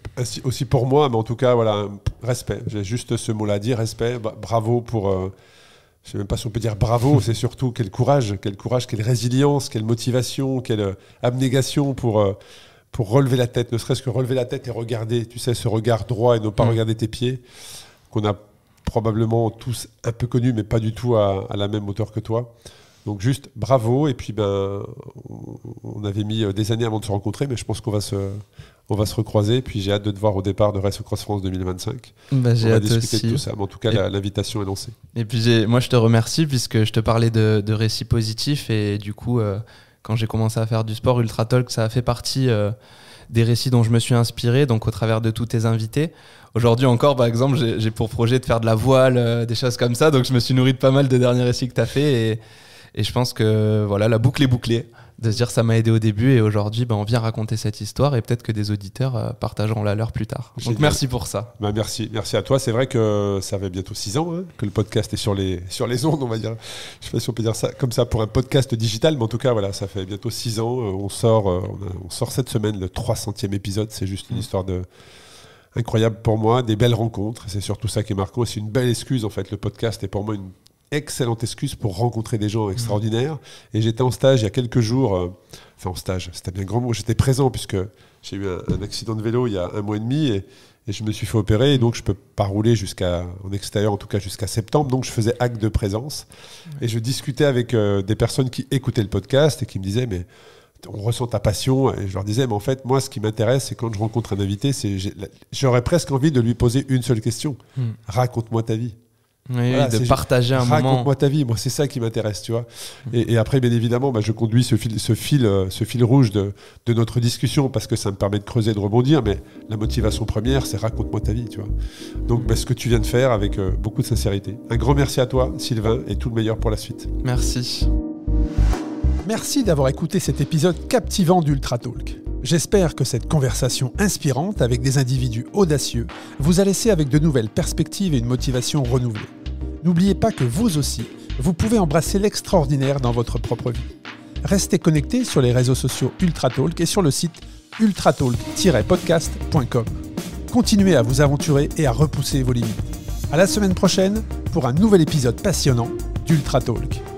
aussi, pour moi, mais en tout cas, voilà, respect. J'ai juste ce mot-là à dire, respect. Bravo pour. Euh, je ne sais même pas si on peut dire bravo, c'est surtout quel courage, quel courage, quelle résilience, quelle motivation, quelle euh, abnégation pour. Euh, pour relever la tête, ne serait-ce que relever la tête et regarder, tu sais, ce regard droit et ne pas mm. regarder tes pieds, qu'on a probablement tous un peu connu, mais pas du tout à, à, la même hauteur que toi. Donc juste bravo, et puis ben, on avait mis des années avant de se rencontrer, mais je pense qu'on va se, on va se recroiser. Puis j'ai hâte de te voir au départ de Race Cross France 2025. Bah, on va discuter de tout ça. Mais en tout cas, l'invitation est lancée. Et puis moi, je te remercie puisque je te parlais de, récits positifs. Et du coup, euh, quand j'ai commencé à faire du sport, Ultra Talk, ça a fait partie euh, des récits dont je me suis inspiré, donc au travers de tous tes invités. Aujourd'hui encore, par exemple, j'ai, pour projet de faire de la voile, euh, des choses comme ça. Donc je me suis nourri de pas mal de derniers récits que tu as fait. Et, et je pense que voilà, la boucle est bouclée de se dire ça m'a aidé au début et aujourd'hui ben, on vient raconter cette histoire et peut-être que des auditeurs euh, partageront la leur plus tard. Donc merci pour ça. Ben, merci, merci à toi. C'est vrai que ça fait bientôt six ans hein, que le podcast est sur les, sur les ondes, on va dire. Je sais pas si on peut dire ça comme ça pour un podcast digital, mais en tout cas voilà, ça fait bientôt six ans. Euh, on sort, euh, on, sort cette semaine le 300e épisode. C'est juste une mm. histoire de incroyable pour moi, des belles rencontres. C'est surtout ça qui est marquant. C'est une belle excuse en fait. Le podcast est pour moi une excellente excuse pour rencontrer des gens extraordinaires. Et j'étais en stage il y a quelques jours, euh, enfin en stage, c'était bien grand mot, j'étais présent puisque j'ai eu un, accident de vélo il y a un mois et demi et, je me suis fait opérer et donc je ne peux pas rouler jusqu'à, en extérieur en tout cas jusqu'à septembre, donc je faisais acte de présence et je discutais avec euh, des personnes qui écoutaient le podcast et qui me disaient mais on ressent ta passion. Et je leur disais, mais en fait, moi, ce qui m'intéresse, c'est quand je rencontre un invité, c'est j'aurais presque envie de lui poser une seule question. Hmm. Raconte-moi ta vie. Oui, de partager un moment. Raconte-moi ta vie, moi c'est ça qui m'intéresse, tu vois. Mm. Et, après, bien évidemment, bah, je conduis ce fil, ce fil, euh, rouge de, notre discussion parce que ça me permet de creuser, de rebondir. Mais la motivation première, c'est raconte-moi ta vie, tu vois. Donc, bah, ce que tu viens de faire avec euh, beaucoup de sincérité. Un grand merci à toi, Sylvain, et tout le meilleur pour la suite. Merci. Merci d'avoir écouté cet épisode captivant d'Ultra Talk. J'espère que cette conversation inspirante avec des individus audacieux vous a laissé avec de nouvelles perspectives et une motivation renouvelée. N'oubliez pas que vous aussi, vous pouvez embrasser l'extraordinaire dans votre propre vie. Restez connectés sur les réseaux sociaux UltraTalk et sur le site ultratalk-podcast.com. Continuez à vous aventurer et à repousser vos limites. À la semaine prochaine pour un nouvel épisode passionnant d'UltraTalk.